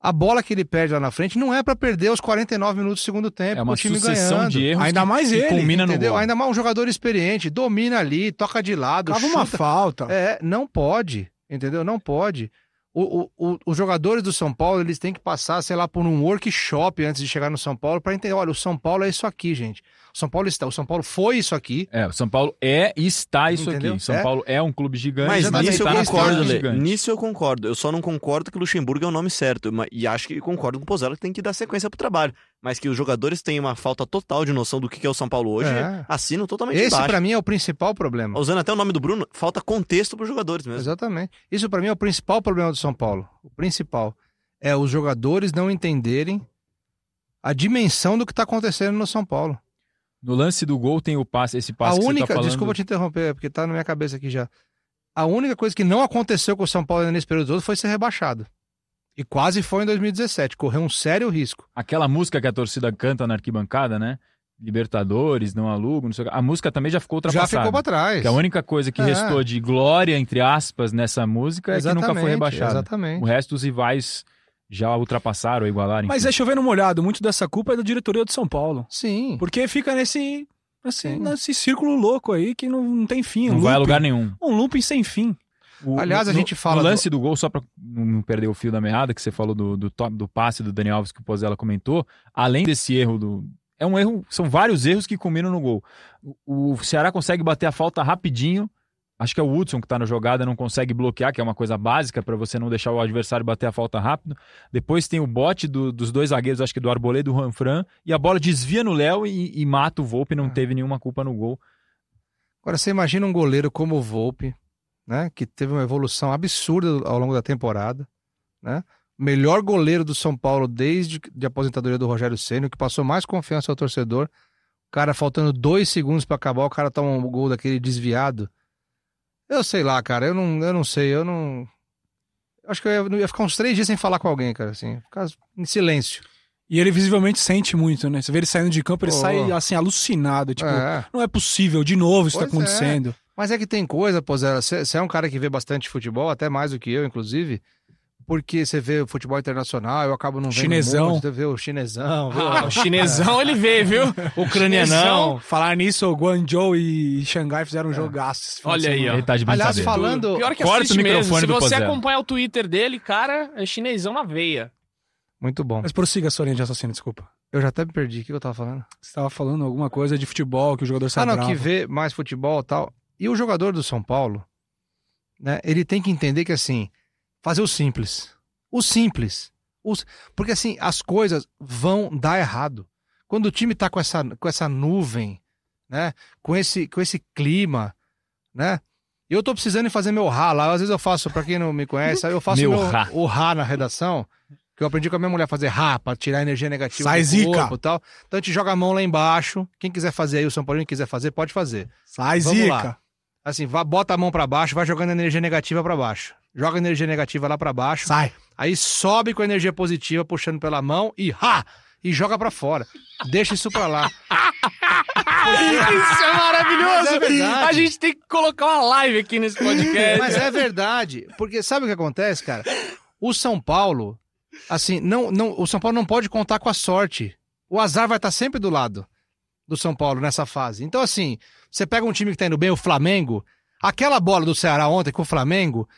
a bola que ele perde lá na frente não é para perder os 49 minutos do segundo tempo, é uma o time ganhando. De erros Ainda que, mais ele, entendeu? Ainda mais um jogador experiente, domina ali, toca de lado, Cava uma falta. É, não pode, entendeu? Não pode. O, o, o, os jogadores do São Paulo, eles têm que passar, sei lá, por um workshop antes de chegar no São Paulo para entender, olha, o São Paulo é isso aqui, gente. São Paulo está. O São Paulo foi isso aqui. É, o São Paulo é e está isso Entendeu? aqui. São é. Paulo é um clube gigante. Mas nisso eu concordo, Lê. Nisso eu concordo. Eu só não concordo que Luxemburgo é o nome certo. E acho que concordo com o Pozella que tem que dar sequência pro trabalho. Mas que os jogadores têm uma falta total de noção do que é o São Paulo hoje, é. assino totalmente Esse para mim é o principal problema. Tá usando até o nome do Bruno, falta contexto para os jogadores mesmo. Exatamente. Isso para mim é o principal problema do São Paulo. O principal é os jogadores não entenderem a dimensão do que está acontecendo no São Paulo. No lance do gol tem o passe, esse passe a tá única, tá falando... Desculpa te interromper, é porque tá na minha cabeça aqui já. A única coisa que não aconteceu com o São Paulo nesse período todo foi ser rebaixado. E quase foi em 2017, correu um sério risco. Aquela música que a torcida canta na arquibancada, né? Libertadores, não alugo, não sei o que. A música também já ficou ultrapassada. Já ficou pra trás. Que a única coisa que é. restou de glória, entre aspas, nessa música é que nunca foi rebaixada. Exatamente. O resto, dos rivais já ultrapassaram ou igualaram. Mas enfim. é chovendo molhado, muito dessa culpa é da diretoria de São Paulo. Sim. Porque fica nesse assim, nesse círculo louco aí que não, não tem fim. Não vai a lugar nenhum. Um looping sem fim. O, Aliás, no, a gente fala. O lance do... do... gol, só para não perder o fio da meada, que você falou do, do, top, do passe do Daniel Alves que o Pozella comentou, além desse erro do. É um erro, são vários erros que combinam no gol. o Ceará consegue bater a falta rapidinho Acho que é o Hudson que está na jogada, não consegue bloquear, que é uma coisa básica para você não deixar o adversário bater a falta rápido. Depois tem o bote do, dos dois zagueiros, acho que do Arboleda e do Ranfran, e a bola desvia no Léo e, e, mata o Volpe, não ah. teve nenhuma culpa no gol. Agora você imagina um goleiro como o Volpe, né, que teve uma evolução absurda ao longo da temporada, né? Melhor goleiro do São Paulo desde de aposentadoria do Rogério Ceni, que passou mais confiança ao torcedor. O cara faltando dois segundos para acabar, o cara toma um gol daquele desviado eu sei lá, cara. Eu não, eu não sei. Eu não. Acho que eu ia, ia ficar uns três dias sem falar com alguém, cara, assim. Ficar em silêncio. E ele visivelmente sente muito, né? Você vê ele saindo de campo, ele sai assim, alucinado. Tipo, é. não é possível, de novo isso tá pois tá acontecendo. É. Mas é que tem coisa, pô, Zé. Você é um cara que vê bastante futebol, até mais do que eu, inclusive porque você vê o futebol internacional, eu acabo não vendo chinesão. muito, vê o chinesão. Ah, o chinesão ele vê, viu? Ucranianão. Falar nisso, o Guangzhou e Xangai fizeram um é. Olha aí, ó. Ele tá de Aliás, falando... Pior que Corta o microfone mesmo. Se você acompanha o Twitter dele, cara, é chinesão na veia. Muito bom. Mas prossiga a sua linha de assassino, desculpa. Eu já até me perdi. O que eu tava falando? Você tava falando alguma coisa de futebol, que o jogador sabe Ah, não, bravo. que vê mais futebol e tal. E o jogador do São Paulo, né, ele tem que entender que assim fazer o simples. O simples. os Porque assim, as coisas vão dar errado. Quando o time tá com essa, com essa nuvem, né? Com esse, com esse clima, né? Eu tô precisando de fazer meu rá lá. Às vezes eu faço, para quem não me conhece, eu faço meu meu, rá. o rá na redação, que eu aprendi com a minha mulher fazer rá para tirar a energia negativa Sai do zica. corpo e tal. Então a gente joga a mão lá embaixo. Quem quiser fazer aí, o São Paulo quiser fazer, pode fazer. Sai Vamos zica. Lá. Assim, vá, bota a mão para baixo, vai jogando a energia negativa para baixo joga energia negativa lá para baixo. Sai. Aí sobe com a energia positiva, puxando pela mão e ha! E joga para fora. Deixa isso pra lá. isso é maravilhoso! É a gente tem que colocar uma live aqui nesse podcast. Mas é verdade. Porque sabe o que acontece, cara? O São Paulo, assim, não, não, o São Paulo não pode contar com a sorte. O azar vai estar tá sempre do lado do São Paulo nessa fase. Então, assim, você pega um time que tá indo bem, o Flamengo, aquela bola do Ceará ontem com o Flamengo,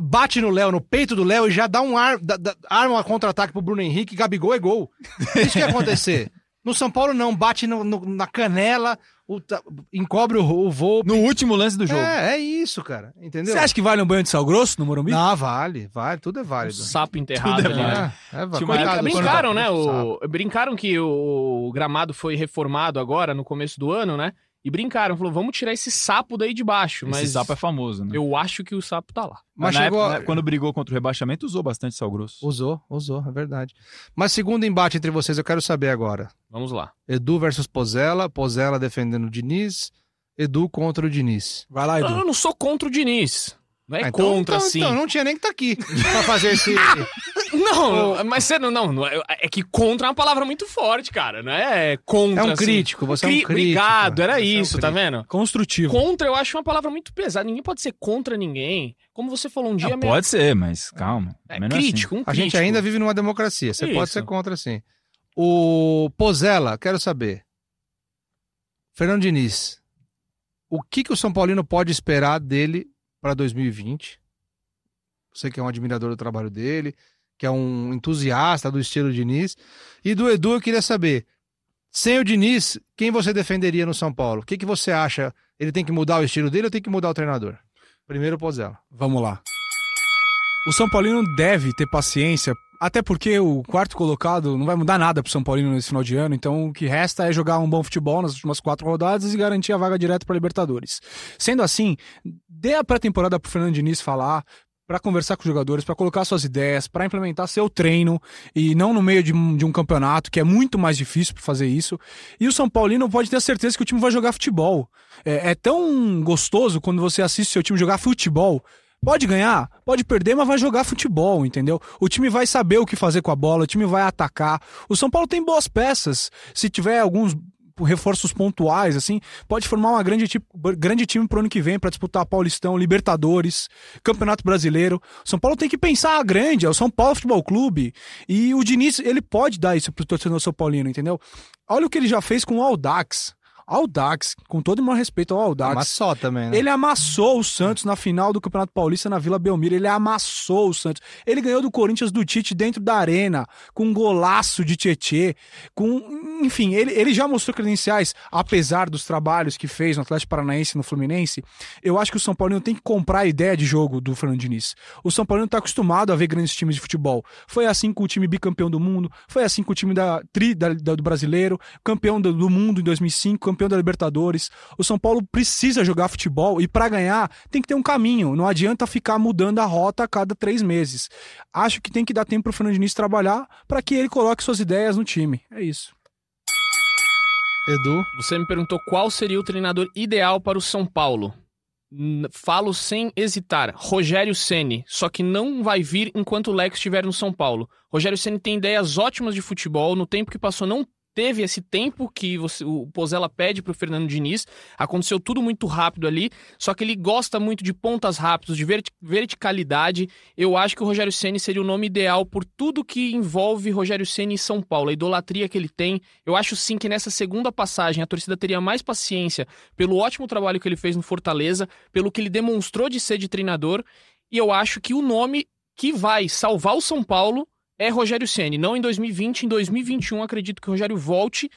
bate no Léo, no peito do Léo e já dá um ar, da, da, arma um contra-ataque pro Bruno Henrique, Gabigol é gol. Isso que ia acontecer. No São Paulo não, bate no, no, na canela, o, encobre o, o voo. No último lance do jogo. É, é isso, cara. Entendeu? Você acha que vale um banho de sal grosso no Morumbi? Ah, vale, vale, tudo é válido. sapo é enterrado é ali, né? É, é, brincaram, né? O, brincaram que o gramado foi reformado agora no começo do ano, né? E brincaram, falou, vamos tirar esse sapo daí de baixo. Mas esse sapo é famoso, né? Eu acho que o sapo tá lá. Mas, mas chegou... época, quando brigou contra o rebaixamento, usou bastante sal grosso. Usou, usou, é verdade. Mas segundo embate entre vocês, eu quero saber agora. Vamos lá. Edu versus Pozella, Pozella defendendo o Diniz, Edu contra o Diniz. Vai lá, Edu. Eu não sou contra o Diniz. Não é ah, então contra, então, assim. Então, não tinha nem que estar tá aqui pra fazer esse. não, mas você não, não. É, é que contra é uma palavra muito forte, cara. Não é, é contra. É um assim. crítico, você é um crítico. Obrigado, era isso, é um tá vendo? Construtivo. Contra, eu acho uma palavra muito pesada. Ninguém pode ser contra ninguém. Como você falou um dia. mesmo... Pode ser, mas calma. É, é crítico, assim. um crítico. A gente ainda vive numa democracia. Você isso. pode ser contra, sim. O Pozella, quero saber. Fernando Diniz, o que, que o São Paulino pode esperar dele para 2020. Você que é um admirador do trabalho dele, que é um entusiasta do estilo Diniz. E do Edu, eu queria saber: sem o Diniz, quem você defenderia no São Paulo? O que, que você acha? Ele tem que mudar o estilo dele ou tem que mudar o treinador? Primeiro, Pozella. Vamos lá. O São Paulino deve ter paciência, até porque o quarto colocado não vai mudar nada pro São Paulino nesse final de ano, então o que resta é jogar um bom futebol nas últimas quatro rodadas e garantir a vaga direta para Libertadores. Sendo assim, dê a pré-temporada pro Fernando Diniz falar, para conversar com os jogadores, para colocar suas ideias, para implementar seu treino e não no meio de um, de um campeonato que é muito mais difícil para fazer isso. E o São Paulino pode ter certeza que o time vai jogar futebol. É, é tão gostoso quando você assiste seu time jogar futebol Pode ganhar, pode perder, mas vai jogar futebol, entendeu? O time vai saber o que fazer com a bola, o time vai atacar. O São Paulo tem boas peças. Se tiver alguns reforços pontuais, assim, pode formar uma grande, grande time pro ano que vem para disputar Paulistão, Libertadores, Campeonato Brasileiro. São Paulo tem que pensar a grande, é o São Paulo Futebol Clube. E o Diniz, ele pode dar isso pro torcedor São Paulino, entendeu? Olha o que ele já fez com o Aldax. Aldax, com todo o meu respeito ao Aldax. Amassou também, né? Ele amassou o Santos na final do Campeonato Paulista na Vila Belmiro. Ele amassou o Santos. Ele ganhou do Corinthians do Tite dentro da arena, com um golaço de Tietê, com. Enfim, ele, ele já mostrou credenciais, apesar dos trabalhos que fez no Atlético Paranaense e no Fluminense. Eu acho que o São Paulino tem que comprar a ideia de jogo do Fernando Diniz. O São Paulino está acostumado a ver grandes times de futebol. Foi assim com o time bicampeão do mundo, foi assim com o time da tri da, da, do brasileiro, campeão do, do mundo em 2005, campeão campeão da Libertadores. O São Paulo precisa jogar futebol e para ganhar tem que ter um caminho. Não adianta ficar mudando a rota a cada três meses. Acho que tem que dar tempo para o Fernando Diniz trabalhar para que ele coloque suas ideias no time. É isso. Edu, você me perguntou qual seria o treinador ideal para o São Paulo. Falo sem hesitar, Rogério Ceni, só que não vai vir enquanto o Lex estiver no São Paulo. Rogério Ceni tem ideias ótimas de futebol, no tempo que passou não teve esse tempo que você, o Pozella pede para o Fernando Diniz. Aconteceu tudo muito rápido ali, só que ele gosta muito de pontas rápidas, de verticalidade. Eu acho que o Rogério Ceni seria o nome ideal por tudo que envolve Rogério Ceni em São Paulo, a idolatria que ele tem. Eu acho sim que nessa segunda passagem a torcida teria mais paciência pelo ótimo trabalho que ele fez no Fortaleza, pelo que ele demonstrou de ser de treinador. E eu acho que o nome que vai salvar o São Paulo é Rogério Ceni, não em 2020, em 2021 acredito que o Rogério volte.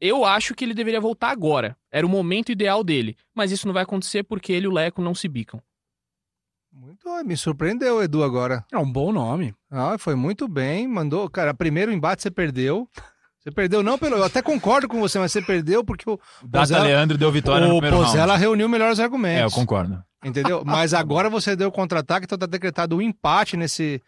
Eu acho que ele deveria voltar agora. Era o momento ideal dele, mas isso não vai acontecer porque ele e o Leco não se bicam. Muito, me surpreendeu Edu agora. É um bom nome. Ah, foi muito bem, mandou, cara, primeiro embate você perdeu. Você perdeu não pelo, eu até concordo com você, mas você perdeu porque o Data Pozella, Leandro deu vitória no primeiro Pozella ela reuniu melhores argumentos. É, eu concordo. Entendeu? Mas agora você deu contra-ataque, então tá decretado um empate nesse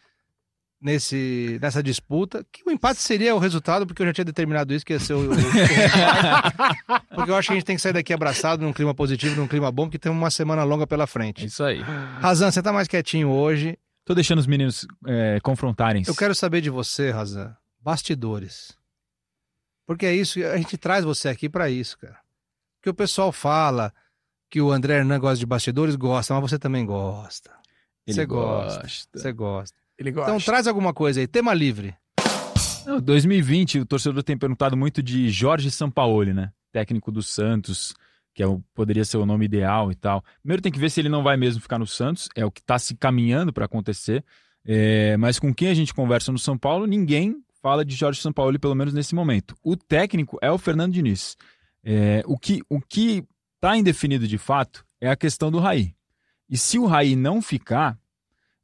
nesse, nessa disputa, que o empate seria o resultado, porque eu já tinha determinado isso, que ia ser o, o, o Porque eu acho que a gente tem que sair daqui abraçado, num clima positivo, num clima bom, porque tem uma semana longa pela frente. Isso aí. Razan, você tá mais quietinho hoje. Tô deixando os meninos é, confrontarem. -se. Eu quero saber de você, Razan, bastidores. Porque é isso, a gente traz você aqui para isso, cara. Que o pessoal fala que o André Hernan gosta de bastidores, gosta, mas você também gosta. Ele você gosta. Você gosta. Ele gosta. Então traz alguma coisa aí, tema livre. Não, 2020, o torcedor tem perguntado muito de Jorge Sampaoli, né? Técnico do Santos, que é o, poderia ser o nome ideal e tal. Primeiro tem que ver se ele não vai mesmo ficar no Santos, é o que está se caminhando para acontecer. É, mas com quem a gente conversa no São Paulo, ninguém fala de Jorge Sampaoli, pelo menos nesse momento. O técnico é o Fernando Diniz. É, o que o que está indefinido de fato é a questão do Raí. E se o Raí não ficar,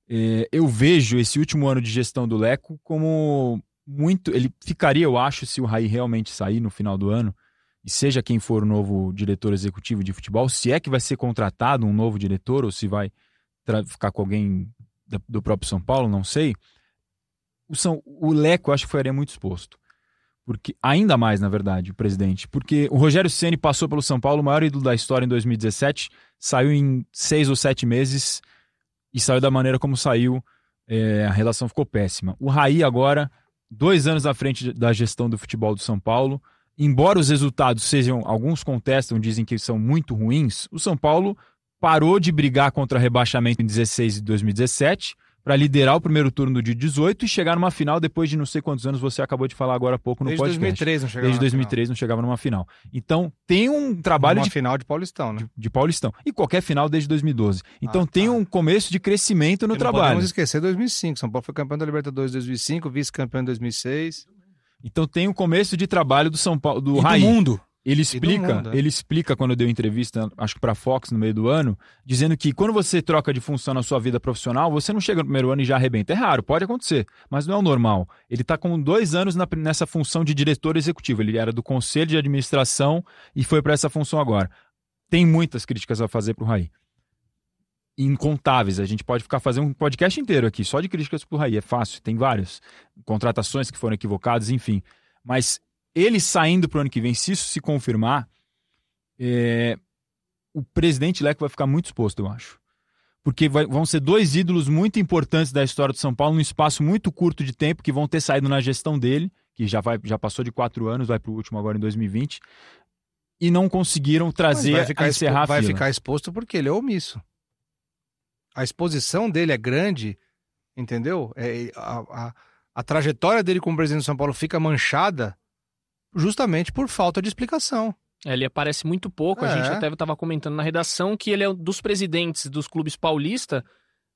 é, eu vejo esse último ano de gestão do Leco como muito. Ele ficaria, eu acho, se o Raí realmente sair no final do ano, e seja quem for o novo diretor executivo de futebol, se é que vai ser contratado um novo diretor, ou se vai ficar com alguém da, do próprio São Paulo, não sei. O, São, o Leco, eu acho que ficaria muito exposto. Porque, ainda mais, na verdade, o presidente. Porque o Rogério Ceni passou pelo São Paulo, o maior ídolo da história em 2017, saiu em seis ou sete meses e saiu da maneira como saiu. É, a relação ficou péssima. O Raí agora, dois anos à frente da gestão do futebol do São Paulo. Embora os resultados sejam, alguns contestam, dizem que são muito ruins, o São Paulo parou de brigar contra rebaixamento em 16 e 2017 para liderar o primeiro turno de 18 e chegar numa final depois de não sei quantos anos você acabou de falar agora há pouco no Desde podcast. 2003 não chegava Desde 2003 final. não chegava numa final. Então tem um trabalho uma de final de Paulistão, né? De, de Paulistão e qualquer final desde 2012. Então ah, tá. tem um começo de crescimento no trabalho. Não podemos esquecer 2005. São Paulo foi campeão da Libertadores 2005, vice-campeão em 2006. Então tem um começo de trabalho do São Paulo, do, e Raí. do mundo. Ele explica, mundo, é. ele explica quando deu entrevista, acho que para Fox no meio do ano, dizendo que quando você troca de função na sua vida profissional, você não chega no primeiro ano e já arrebenta. É raro, pode acontecer, mas não é o normal. Ele está com dois anos na, nessa função de diretor executivo. Ele era do conselho de administração e foi para essa função agora. Tem muitas críticas a fazer para o Raí. Incontáveis, a gente pode ficar fazendo um podcast inteiro aqui, só de críticas para o Raí, é fácil, tem várias. Contratações que foram equivocadas, enfim. Mas ele saindo para o ano que vem, se isso se confirmar, é, o presidente Leco vai ficar muito exposto, eu acho. Porque vai, vão ser dois ídolos muito importantes da história do São Paulo num espaço muito curto de tempo que vão ter saído na gestão dele, que já, vai, já passou de quatro anos, vai para o último agora em 2020, e não conseguiram trazer vai ficar a encerrar expo, a Vai ficar exposto porque ele é omisso. A exposição dele é grande, entendeu? É, a, a, a trajetória dele como presidente do São Paulo fica manchada justamente por falta de explicação. É, ele aparece muito pouco. É. A gente é. até estava comentando na redação que ele é um dos presidentes dos clubes paulista,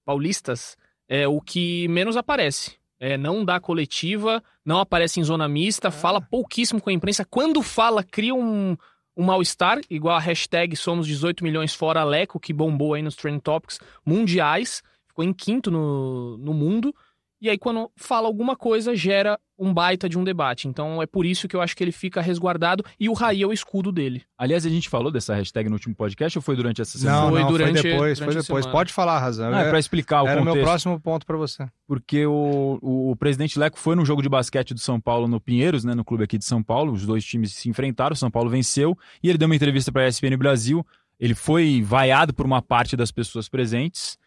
paulistas, é o que menos aparece. É, não dá coletiva, não aparece em zona mista, é. fala pouquíssimo com a imprensa. Quando fala, cria um, um mal-estar, igual a hashtag Somos 18 milhões fora Leco, que bombou aí nos Trend Topics mundiais, ficou em quinto no, no mundo. E aí, quando fala alguma coisa, gera um baita de um debate. Então, é por isso que eu acho que ele fica resguardado e o Raí é o escudo dele. Aliás, a gente falou dessa hashtag no último podcast ou foi durante essa semana? Não, foi, não, durante, foi depois. Durante foi depois. Pode falar razão. Ah, é para explicar o Era contexto. o meu próximo ponto para você. Porque o, o, o, presidente Leco foi num jogo de basquete do São Paulo no Pinheiros, né, no clube aqui de São Paulo. Os dois times se enfrentaram, o São Paulo venceu e ele deu uma entrevista para SPN ESPN Brasil. Ele foi vaiado por uma parte das pessoas presentes.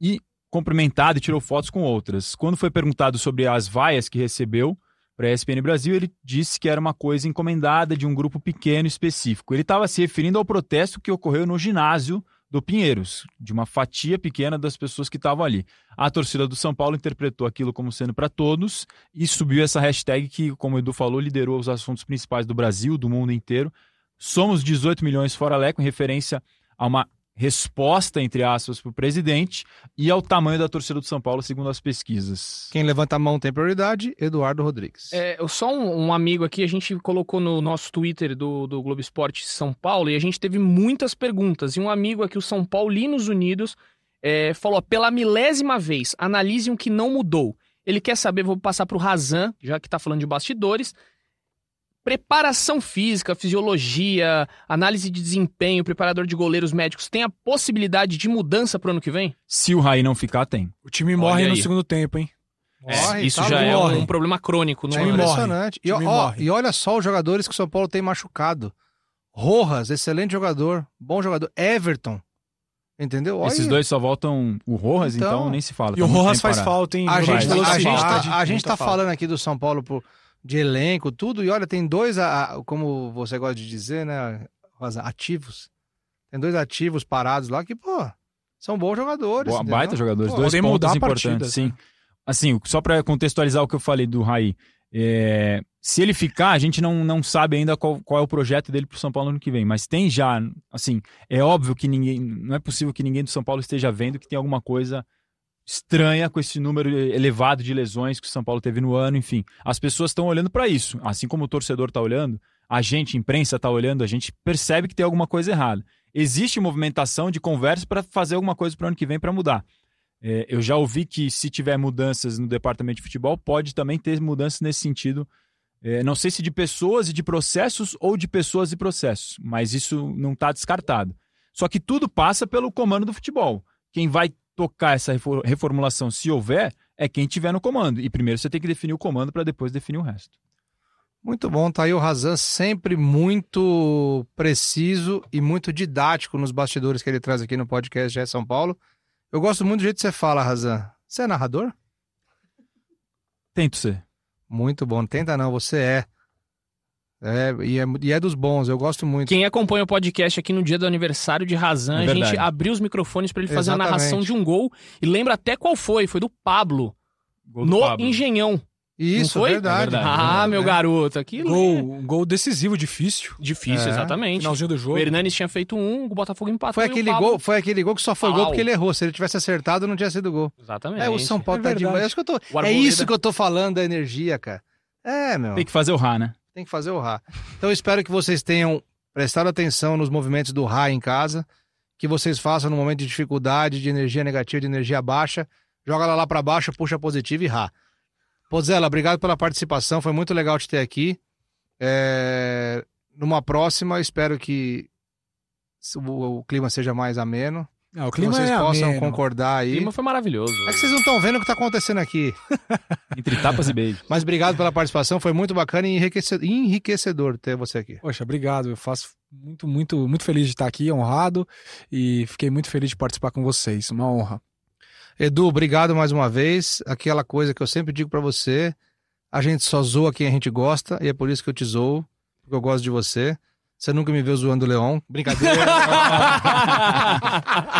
E cumprimentado e tirou fotos com outras. Quando foi perguntado sobre as vaias que recebeu para a ESPN Brasil, ele disse que era uma coisa encomendada de um grupo pequeno específico. Ele estava se referindo ao protesto que ocorreu no ginásio do Pinheiros, de uma fatia pequena das pessoas que estavam ali. A torcida do São Paulo interpretou aquilo como sendo para todos e subiu essa hashtag que, como o Edu falou, liderou os assuntos principais do Brasil, do mundo inteiro. Somos 18 milhões fora Leco, em referência a uma resposta, entre aspas, para o presidente e ao tamanho da torcida do São Paulo, segundo as pesquisas. Quem levanta a mão tem prioridade, Eduardo Rodrigues. É, só um, um amigo aqui, a gente colocou no nosso Twitter do, do Globo Esporte São Paulo e a gente teve muitas perguntas. E um amigo aqui, o São Paulinos Unidos, é, falou: pela milésima vez, analise o que não mudou. Ele quer saber, vou passar para o Razan, já que está falando de bastidores preparação física, fisiologia, análise de desempenho, preparador de goleiros médicos, tem a possibilidade de mudança pro ano que vem? Se o Raí não ficar, tem. O time morre no segundo tempo, hein? É, morre, é, isso tá já é um, um, problema crônico. Não time é? impressionante. E, e, olha só os jogadores que o São Paulo tem machucado. Rojas, excelente jogador, bom jogador. Everton, entendeu? Olha Esses aí. dois só voltam o Rojas, então, então nem se fala. E tá o Rojas faz parado. falta, hein? A gente, faz. Tá, tá a, gente tá, a gente tá falando aqui do São Paulo por de elenco, tudo. E olha, tem dois, a, a, como você gosta de dizer, né, Rosa, ativos. Tem dois ativos parados lá que, pô, são bons jogadores. Boa, baita jogadores, pô, dois pontos importantes, né? sim. Assim, só para contextualizar o que eu falei do Raí. É, se ele ficar, a gente não, não sabe ainda qual, qual é o projeto dele para o São Paulo no ano que vem, mas tem já, assim, é óbvio que ninguém, não é possível que ninguém do São Paulo esteja vendo que tem alguma coisa estranha com esse número elevado de lesões que o São Paulo teve no ano, enfim. As pessoas estão olhando para isso, assim como o torcedor está olhando, a gente, a imprensa está olhando, a gente percebe que tem alguma coisa errada. Existe movimentação de conversa para fazer alguma coisa para o ano que vem para mudar. É, eu já ouvi que se tiver mudanças no departamento de futebol, pode também ter mudanças nesse sentido. É, não sei se de pessoas e de processos ou de pessoas e processos, mas isso não está descartado. Só que tudo passa pelo comando do futebol. Quem vai tocar essa reformulação, se houver, é quem tiver no comando. E primeiro você tem que definir o comando para depois definir o resto. Muito bom, tá aí o Razan sempre muito preciso e muito didático nos bastidores que ele traz aqui no podcast GE São Paulo. Eu gosto muito do jeito que você fala, Razan. Você é narrador? Tento ser. Muito bom, tenta não, você é. É e, é, e é dos bons, eu gosto muito. Quem acompanha o podcast aqui no dia do aniversário de Razan, é a gente abriu os microfones para ele fazer Exatamente. a narração de um gol. E lembra até qual foi, foi do Pablo. Do no Pablo. Engenhão. Isso, foi? É verdade. Ah, é, meu é. garoto, aquilo. Gol, um gol decisivo, difícil. Difícil, é. exatamente. Finalzinho do jogo. O Hernanes tinha feito um, o Botafogo empatou. Foi aquele, Pablo... gol, foi aquele gol que só foi gol porque ele errou. Se ele tivesse acertado, não tinha sido gol. Exatamente. É, o São Paulo é tá demais. É isso que eu tô falando, da energia, cara. É, meu. Tem que fazer o Rá, né? tem que fazer o Rá. Então espero que vocês tenham prestado atenção nos movimentos do Rá em casa, que vocês façam no momento de dificuldade, de energia negativa, de energia baixa. Joga ela lá para baixo, puxa positivo e Rá. Pozela, obrigado pela participação, foi muito legal te ter aqui. É... Numa próxima, espero que o clima seja mais ameno não, o clima que vocês é possam ameno. concordar aí. O clima foi maravilhoso. É que né? vocês não estão vendo o que está acontecendo aqui. Entre tapas e beijos. Mas obrigado pela participação, foi muito bacana e enriquecedor ter você aqui. Poxa, obrigado. Eu faço muito, muito, muito feliz de estar aqui, honrado. E fiquei muito feliz de participar com vocês. Uma honra. Edu, obrigado mais uma vez. Aquela coisa que eu sempre digo para você: a gente só zoa quem a gente gosta, e é por isso que eu te zoo, porque eu gosto de você. Você nunca me viu zoando o Leon. Brincadeira.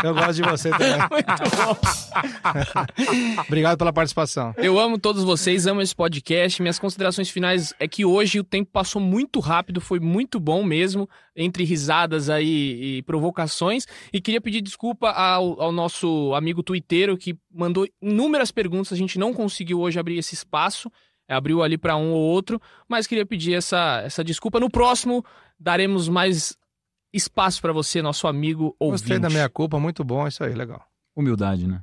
eu gosto de você também. Muito bom. Obrigado pela participação. Eu amo todos vocês, amo esse podcast. Minhas considerações finais é que hoje o tempo passou muito rápido, foi muito bom mesmo, entre risadas aí e provocações. E queria pedir desculpa ao, ao nosso amigo tuiteiro que mandou inúmeras perguntas. A gente não conseguiu hoje abrir esse espaço é, abriu ali para um ou outro, mas queria pedir essa, essa desculpa. No próximo, daremos mais espaço para você, nosso amigo ouvinte. Gostei da minha culpa, muito bom, isso aí, legal. Humildade, né?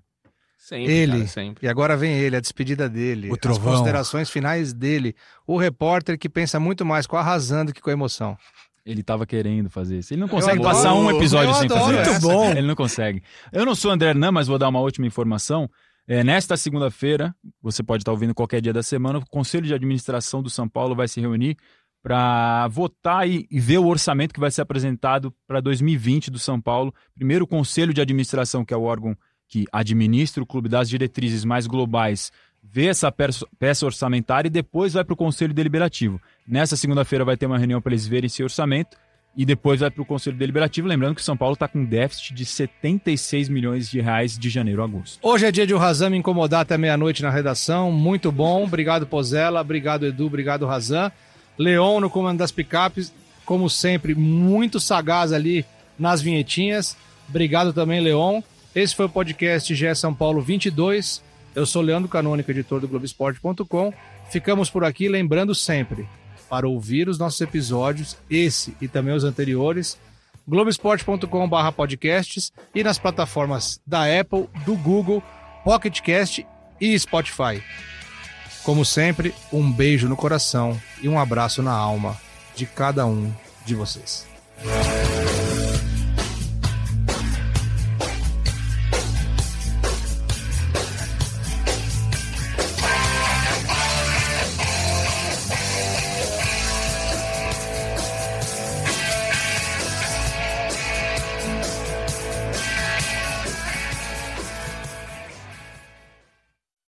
Sempre, ele, cara, sempre. E agora vem ele, a despedida dele, o as considerações finais dele, o repórter que pensa muito mais com a razão do que com a emoção. Ele estava querendo fazer isso. Ele não consegue adoro, passar um episódio sem fazer isso. Muito bom. Ele não consegue. Eu não sou André não mas vou dar uma última informação. É, nesta segunda-feira, você pode estar ouvindo qualquer dia da semana, o Conselho de Administração do São Paulo vai se reunir para votar e, e, ver o orçamento que vai ser apresentado para 2020 do São Paulo. Primeiro, o Conselho de Administração, que é o órgão que administra o clube das diretrizes mais globais, vê essa peça orçamentária e depois vai para o Conselho Deliberativo. Nessa segunda-feira vai ter uma reunião para eles verem esse orçamento e depois vai para o Conselho Deliberativo. Lembrando que o São Paulo está com déficit de 76 milhões de reais de janeiro a agosto. Hoje é dia de o Razan me incomodar até meia-noite na redação. Muito bom. Obrigado, Pozella. Obrigado, Edu. Obrigado, Razan. Leon no comando das picapes, como sempre, muito sagaz ali nas vinhetinhas. Obrigado também, Leon. Esse foi o podcast GE São Paulo 22. Eu sou Leandro Canônica, editor do Globoesporte.com. Ficamos por aqui, lembrando sempre, para ouvir os nossos episódios, esse e também os anteriores, globoesporte.com.br podcasts e nas plataformas da Apple, do Google, Pocket Cast e Spotify. Como sempre, um beijo no coração e um abraço na alma de cada um de vocês.